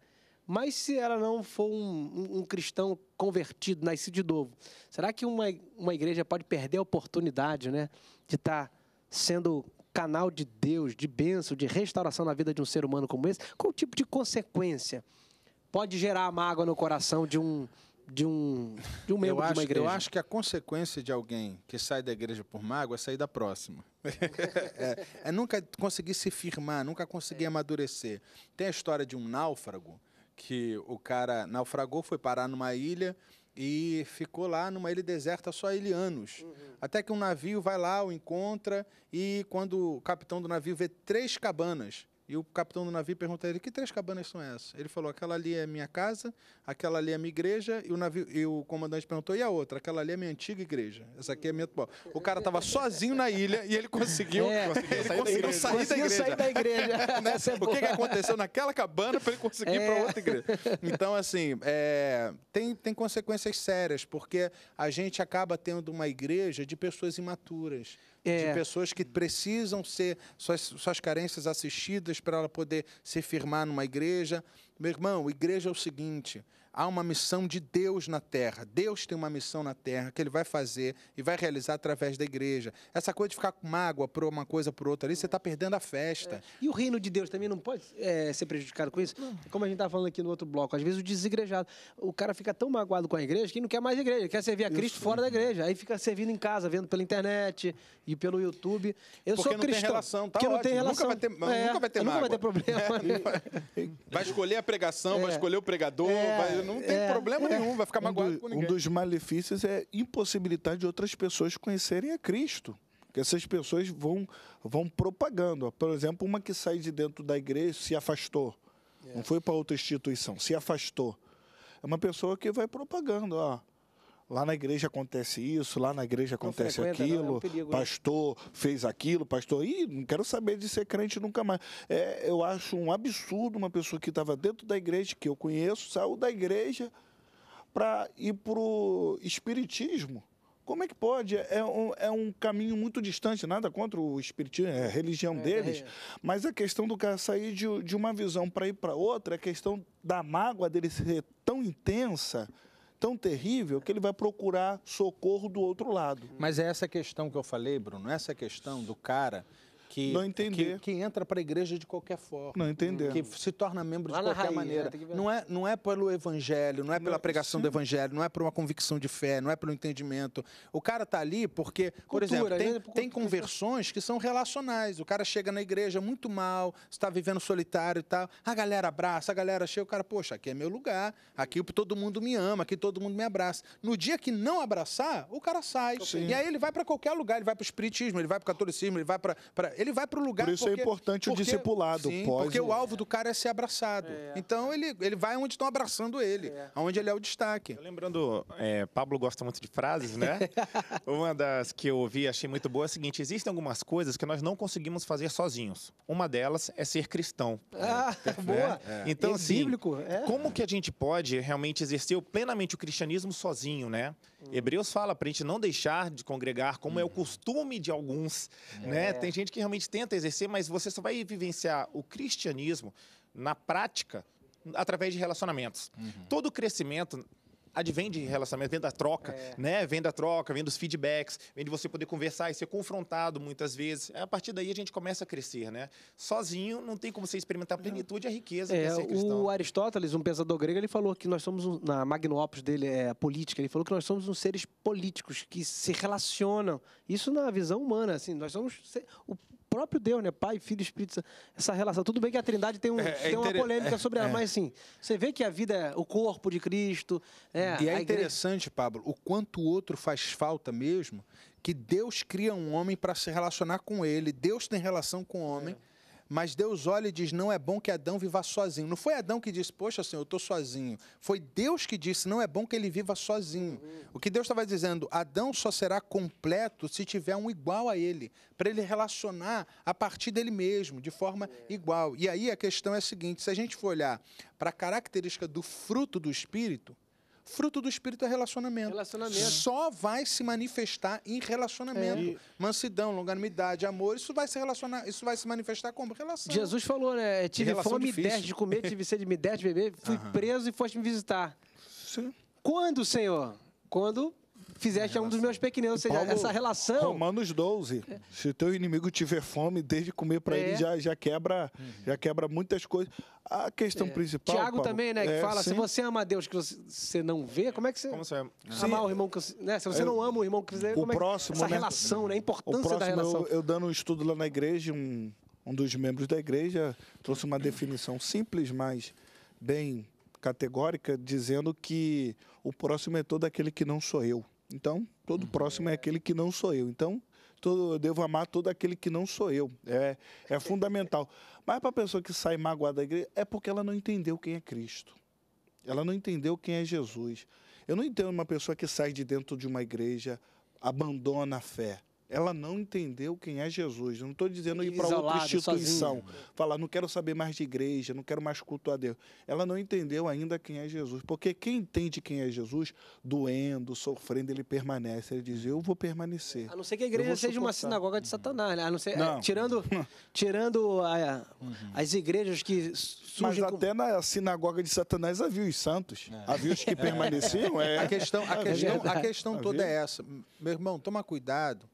Mas se ela não for um, um cristão convertido, nascido de novo, será que uma, uma igreja pode perder a oportunidade né, de estar tá sendo canal de Deus, de benção, de restauração na vida de um ser humano como esse? Qual tipo de consequência pode gerar mágoa no coração de um, de um, de um membro acho, de uma igreja. Eu acho que a consequência de alguém que sai da igreja por mágoa é sair da próxima. <laughs> é, é, nunca conseguir se firmar, nunca conseguir é. amadurecer. Tem a história de um náufrago que o cara naufragou, foi parar numa ilha e ficou lá numa ilha deserta só ele anos. Uhum. Até que um navio vai lá, o encontra e quando o capitão do navio vê três cabanas e o capitão do navio pergunta a ele: que três cabanas são essas? Ele falou: aquela ali é minha casa, aquela ali é minha igreja, e o, navio, e o comandante perguntou: e a outra? Aquela ali é minha antiga igreja. Essa aqui é minha. Bom, o cara estava sozinho na ilha e ele conseguiu, é, conseguiu, ele sair, conseguiu da sair, da igreja. Sair da igreja. <laughs> né? É o que, que, aconteceu naquela cabana para ele conseguir é. para outra igreja? Então, assim, é, tem, tem consequências sérias, porque a gente acaba tendo uma igreja de pessoas imaturas é. de pessoas que precisam ser suas, suas carências assistidas para ela poder se firmar numa igreja. Meu irmão, a igreja é o seguinte: há uma missão de Deus na terra. Deus tem uma missão na terra que ele vai fazer e vai realizar através da igreja. Essa coisa de ficar com mágoa por uma coisa por outra ali, você está perdendo a festa. É. E o reino de Deus também não pode é, ser prejudicado com isso? Não. É como a gente estava falando aqui no outro bloco, às vezes o desigrejado, o cara fica tão magoado com a igreja que não quer mais igreja, quer servir a Cristo fora da igreja. Aí fica servindo em casa, vendo pela internet e pelo YouTube. Eu porque sou cristão. Tá porque não tem relação, tá porque ótimo. não tem relação. Nunca vai ter, é, nunca vai ter, nunca vai ter problema. <laughs> vai escolher a pregação, é, vai escolher o pregador, é, vai, não tem é, problema é. nenhum, vai ficar magoado um do, com ninguém. Um dos malefícios é impossibilitar de outras pessoas conhecerem a Cristo. Que essas pessoas vão, vão propagando. Por exemplo, uma que sai de dentro da igreja se afastou. Não foi para outra instituição, se afastou. É uma pessoa que vai propagando, ó lá na igreja acontece isso, lá na igreja acontece aquilo, não, é um né? pastor fez aquilo, pastor, e não quero saber de ser crente nunca mais. É, eu acho um absurdo uma pessoa que estava dentro da igreja, que eu conheço, saiu da igreja para ir para o espiritismo. Como é que pode? É, é um, é um, caminho muito distante, nada contra o espiritismo, é a religião é, deles, é. mas a questão do cara sair de, de uma visão para ir para outra, a questão da mágoa dele ser tão intensa tão terrível que ele vai procurar socorro do outro lado. Mas é essa questão que eu falei, Bruno, essa questão do cara que, não entender. que, que entra para a igreja de qualquer forma. Não entender. Que se torna membro Lá de qualquer raiz, maneira. Né? Não, é, não é pelo evangelho, não é pela não, pregação sim. do evangelho, não é por uma convicção de fé, não é pelo entendimento. O cara tá ali porque, cultura, por exemplo, tem, né? por tem conversões que são relacionais. O cara chega na igreja muito mal, está vivendo solitário e tal. A galera abraça, a galera chega, o cara, poxa, aqui é meu lugar, aqui todo mundo me ama, aqui todo mundo me abraça. No dia que não abraçar, o cara sai. Sim. E aí ele vai para qualquer lugar, ele vai para o espiritismo, ele vai para o catolicismo, ele vai para ele vai para o lugar Por isso é porque, é importante porque, o discipulado. Sim, pós, porque o alvo do cara é ser abraçado. É, Então ele, ele vai onde estão abraçando ele, é. onde ele é o destaque. Eu lembrando, é, Pablo gosta muito de frases, né? <laughs> uma das que eu ouvi achei muito boa é a seguinte: existem algumas coisas que nós não conseguimos fazer sozinhos. Uma delas é ser cristão. <laughs> Ah, né? né? boa! É. Então, assim, bíblico. como que a gente pode realmente exercer plenamente o cristianismo sozinho, né? Hebreus fala para a gente não deixar de congregar, como uhum. é o uhum. costume de alguns. Né? É. Né? Tem gente que realmente tenta exercer, mas você só vai vivenciar o cristianismo na prática através de relacionamentos. Uhum. Todo crescimento advém de relacionamento, vem da troca, é. né? Vem da troca, vem dos feedbacks, vem de você poder conversar e ser confrontado muitas vezes. É, a partir daí a gente começa a crescer, né? Sozinho não tem como você experimentar a plenitude e a riqueza é, que O Aristóteles, um pensador grego, ele falou que nós somos, um, na Magnópolis dele, é política, ele falou que nós somos uns seres políticos que se relacionam. Isso na visão humana, assim, nós somos... O próprio Deus, né? Pai, Filho, Espírito Santo, essa relação. Tudo bem que a Trindade tem, um, é, é tem uma polêmica sobre ela, é. mas assim, você vê que a vida é o corpo de Cristo. É, e é interessante, Pablo, o quanto o outro faz falta mesmo, que Deus cria um homem para se relacionar com ele, Deus tem relação com o homem. É mas Deus olha e diz: não é bom que Adão viva sozinho. Não foi Adão que disse, poxa, Senhor, eu estou sozinho. Foi Deus que disse: não é bom que ele viva sozinho. O que Deus estava dizendo: Adão só será completo se tiver um igual a ele, para ele relacionar a partir dele mesmo, de forma igual. E aí a questão é a seguinte: se a gente for olhar para a característica do fruto do Espírito, Fruto do Espírito é relacionamento. Relacionamento. Só vai se manifestar em relacionamento. É. Mansidão, longanimidade, amor, isso vai se relacionar, isso vai se manifestar como relação. Jesus falou, né? Tive fome, me de comer, tive sede, me deste de beber, fui preso e foste me visitar. Sim. Quando, Senhor? Quando fizeste é, a um dos meus pequeninos, ou seja, Paulo, essa relação. Romanos 12. É. Se teu inimigo tiver fome, desde comer para é. ele já, já quebra, uhum. já quebra muitas coisas. A questão é. principal. Tiago Paulo, também, né, que é, fala: sim. se você ama a Deus que você não vê, como é que você. Como você ama? Amar o irmão que né? Se você não ama o irmão que você vê, o é próximo, essa né? relação, né? A importância o próximo, da relação. Eu, eu dando um estudo lá na igreja, um, um dos membros da igreja trouxe uma definição simples, mas bem categórica, dizendo que o próximo é todo aquele que não sou eu. Então, todo uhum. próximo é aquele que não sou eu. Então, todo, eu devo amar todo aquele que não sou eu. É, é fundamental. Mas para a pessoa que sai magoada da igreja, é porque ela não entendeu quem é Cristo. Ela não entendeu quem é Jesus. Eu não entendo uma pessoa que sai de dentro de uma igreja, abandona a fé ela não entendeu quem é Jesus. não estou dizendo ir para outra instituição, falar, não quero saber mais de igreja, não quero mais culto a Deus. Ela não entendeu ainda quem é Jesus. Porque quem entende quem é Jesus, doendo, sofrendo, ele permanece. Ele diz, eu vou permanecer. A não ser que a igreja seja uma sinagoga de Satanás, né? A não ser, é, não. É, tirando, <laughs> tirando a, uhum. as igrejas que surgem... Mas até com... na sinagoga de Satanás havia os santos, é. havia os que <laughs> permaneciam. É. A questão, a questão, a questão toda é essa. Meu irmão, toma cuidado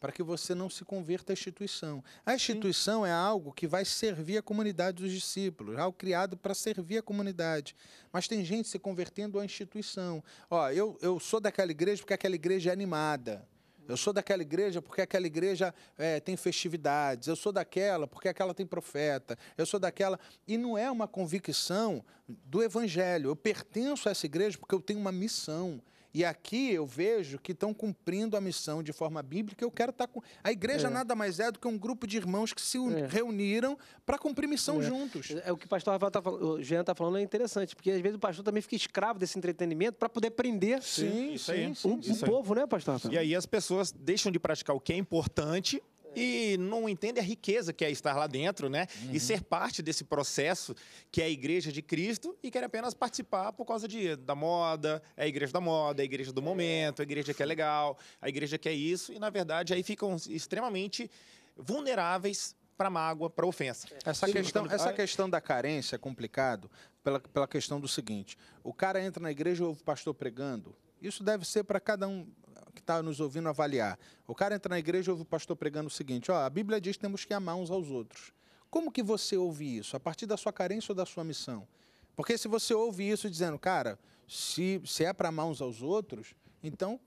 para que você não se converta à instituição. A instituição Sim. é algo que vai servir a comunidade dos discípulos, algo criado para servir a comunidade. Mas tem gente se convertendo à instituição. Ó, eu, eu sou daquela igreja porque aquela igreja é animada. Eu sou daquela igreja porque aquela igreja é, tem festividades. Eu sou daquela porque aquela tem profeta. Eu sou daquela. E não é uma convicção do evangelho. Eu pertenço a essa igreja porque eu tenho uma missão. E aqui eu vejo que estão cumprindo a missão de forma bíblica. Eu quero estar tá com. A igreja é. nada mais é do que um grupo de irmãos que se é. reuniram para cumprir missão é. juntos. É, é o que o pastor Rafael tá falando, o Jean está falando é interessante, porque às vezes o pastor também fica escravo desse entretenimento para poder prender sim, sim, sim, o, o povo, né, pastor Rafael? E aí as pessoas deixam de praticar o que é importante e não entende a riqueza que é estar lá dentro, né? Uhum. E ser parte desse processo que é a igreja de Cristo e quer apenas participar por causa de, da moda, é a igreja da moda, é a igreja do momento, é a igreja que é legal, a igreja que é isso, e na verdade aí ficam extremamente vulneráveis para mágoa, para ofensa. É, essa Sim, questão, quando... Então, essa questão da carência é complicado pela, pela questão do seguinte: o cara entra na igreja e ouve o pastor pregando. Isso deve ser para cada um que está nos ouvindo avaliar. O cara entra na igreja e ouve o pastor pregando o seguinte: ó, a Bíblia diz que temos que amar uns aos outros. Como que você ouve isso? A partir da sua carência ou da sua missão? Porque se você ouve isso dizendo, cara, se, se é para amar uns aos outros, então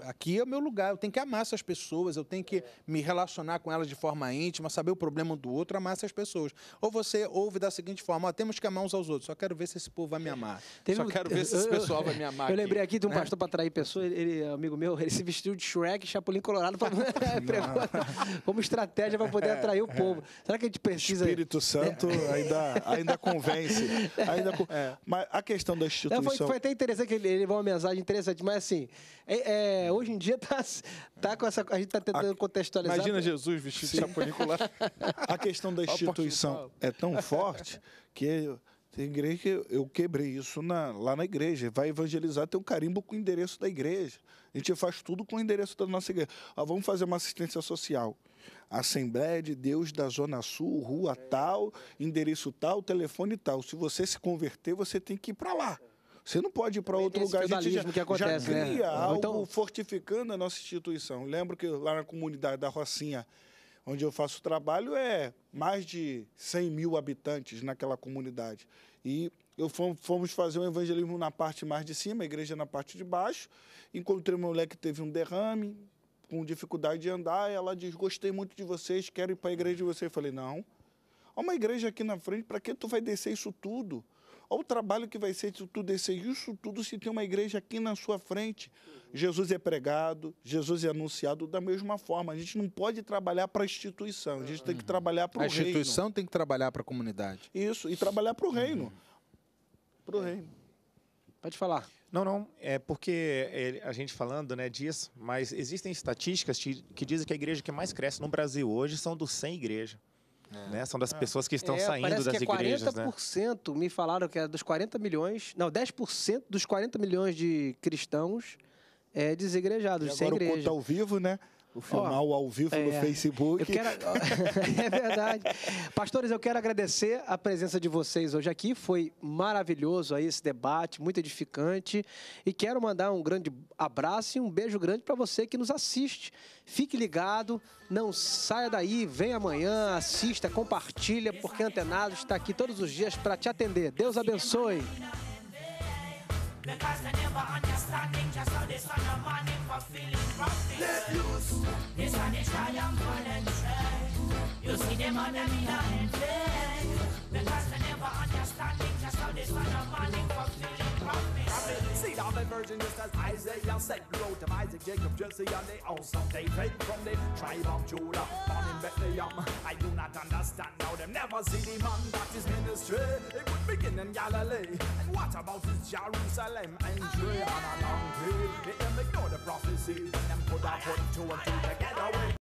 aqui é o meu lugar, eu tenho que amar essas pessoas, eu tenho que é. me relacionar com elas de forma íntima, saber o problema do outro, amar essas pessoas. Ou você ouve da seguinte forma, ó, temos que amar uns aos outros, só quero ver se esse povo vai me amar. Teve só um... quero ver se esse <laughs> pessoal vai me amar. Eu aqui, lembrei aqui de um né? pastor para atrair pessoas, ele, amigo meu, ele se vestiu de Shrek, Chapolin Colorado, pra... <laughs> como estratégia para poder atrair o é, povo. É. Será que a gente precisa... Espírito é. Santo é. ainda, ainda convence. <laughs> Ainda... É. Mas a questão da instituição... Foi, foi, até interessante, ele, levou uma mensagem interessante, mas assim... é, é, hoje em dia tá, tá com essa. A gente tá tentando a, contextualizar. Imagina né? Jesus vestido de saponicular. <laughs> a questão da instituição é tão forte que tem igreja que eu quebrei isso na, lá na igreja. Vai evangelizar, tem um carimbo com o endereço da igreja. A gente faz tudo com o endereço da nossa igreja. Ó, vamos fazer uma assistência social. Assembleia de Deus da Zona Sul, rua tal, endereço tal, telefone tal. Se você se converter, você tem que ir para lá. Você não pode ir para outro lugar. A gente já, que acontece, já né? cria né? algo então... fortificando a nossa instituição. Lembro que lá na comunidade da Rocinha, onde eu faço trabalho, é mais de 100 mil habitantes naquela comunidade. E eu fomos fazer um evangelismo na parte mais de cima, a igreja na parte de baixo. Encontrei uma mulher que teve um derrame, com dificuldade de andar, ela diz: Gostei muito de vocês, quero ir para a igreja de vocês. Eu falei: Não. Há uma igreja aqui na frente, para que tu vai descer isso tudo? Olha o trabalho que vai ser isso tudo, esse, isso tudo se tem uma igreja aqui na sua frente. Jesus é pregado, Jesus é anunciado da mesma forma. A gente não pode trabalhar para a instituição, a gente tem que trabalhar para o reino. A instituição tem que trabalhar para a comunidade. Isso, e trabalhar para o reino. Uhum. Para o reino. Pode falar. Não, não, é porque é, a gente falando né, disso, mas existem estatísticas que dizem que a igreja que mais cresce no Brasil hoje são dos 100 igrejas. É. Né? São das ah. pessoas que estão é, saindo das que é igrejas. 40% né? me falaram que era é dos 40 milhões. Não, 10% dos 40 milhões de cristãos é desigrejados. E agora sem igreja. o culto ao vivo, né? O filmar oh, ao vivo é, no Facebook. Quero... <laughs> é verdade. Pastores, eu quero agradecer a presença de vocês hoje aqui. Foi maravilhoso aí esse debate, muito edificante. E quero mandar um grande abraço e um beijo grande para você que nos assiste. Fique ligado, não saia daí, vem amanhã, assista, compartilha, porque Antenados está aqui todos os dias para te atender. Deus abençoe. Because they never understanding Just how this one a money for I feeling profit Let loose This one is triumphant and trade You see them on the middle and play Because they never understanding Just how this one a man if I feeling profit See the of virgin just as Isaiah said. Blood of Isaac, Jacob, Jesse, and they also they came from the tribe of Judah, born in Bethlehem. I do not understand now them never see the man that is ministry. It would begin in Galilee. And what about his Jerusalem and Judea and long here? They them ignore the prophecy, and them put our foot to and two together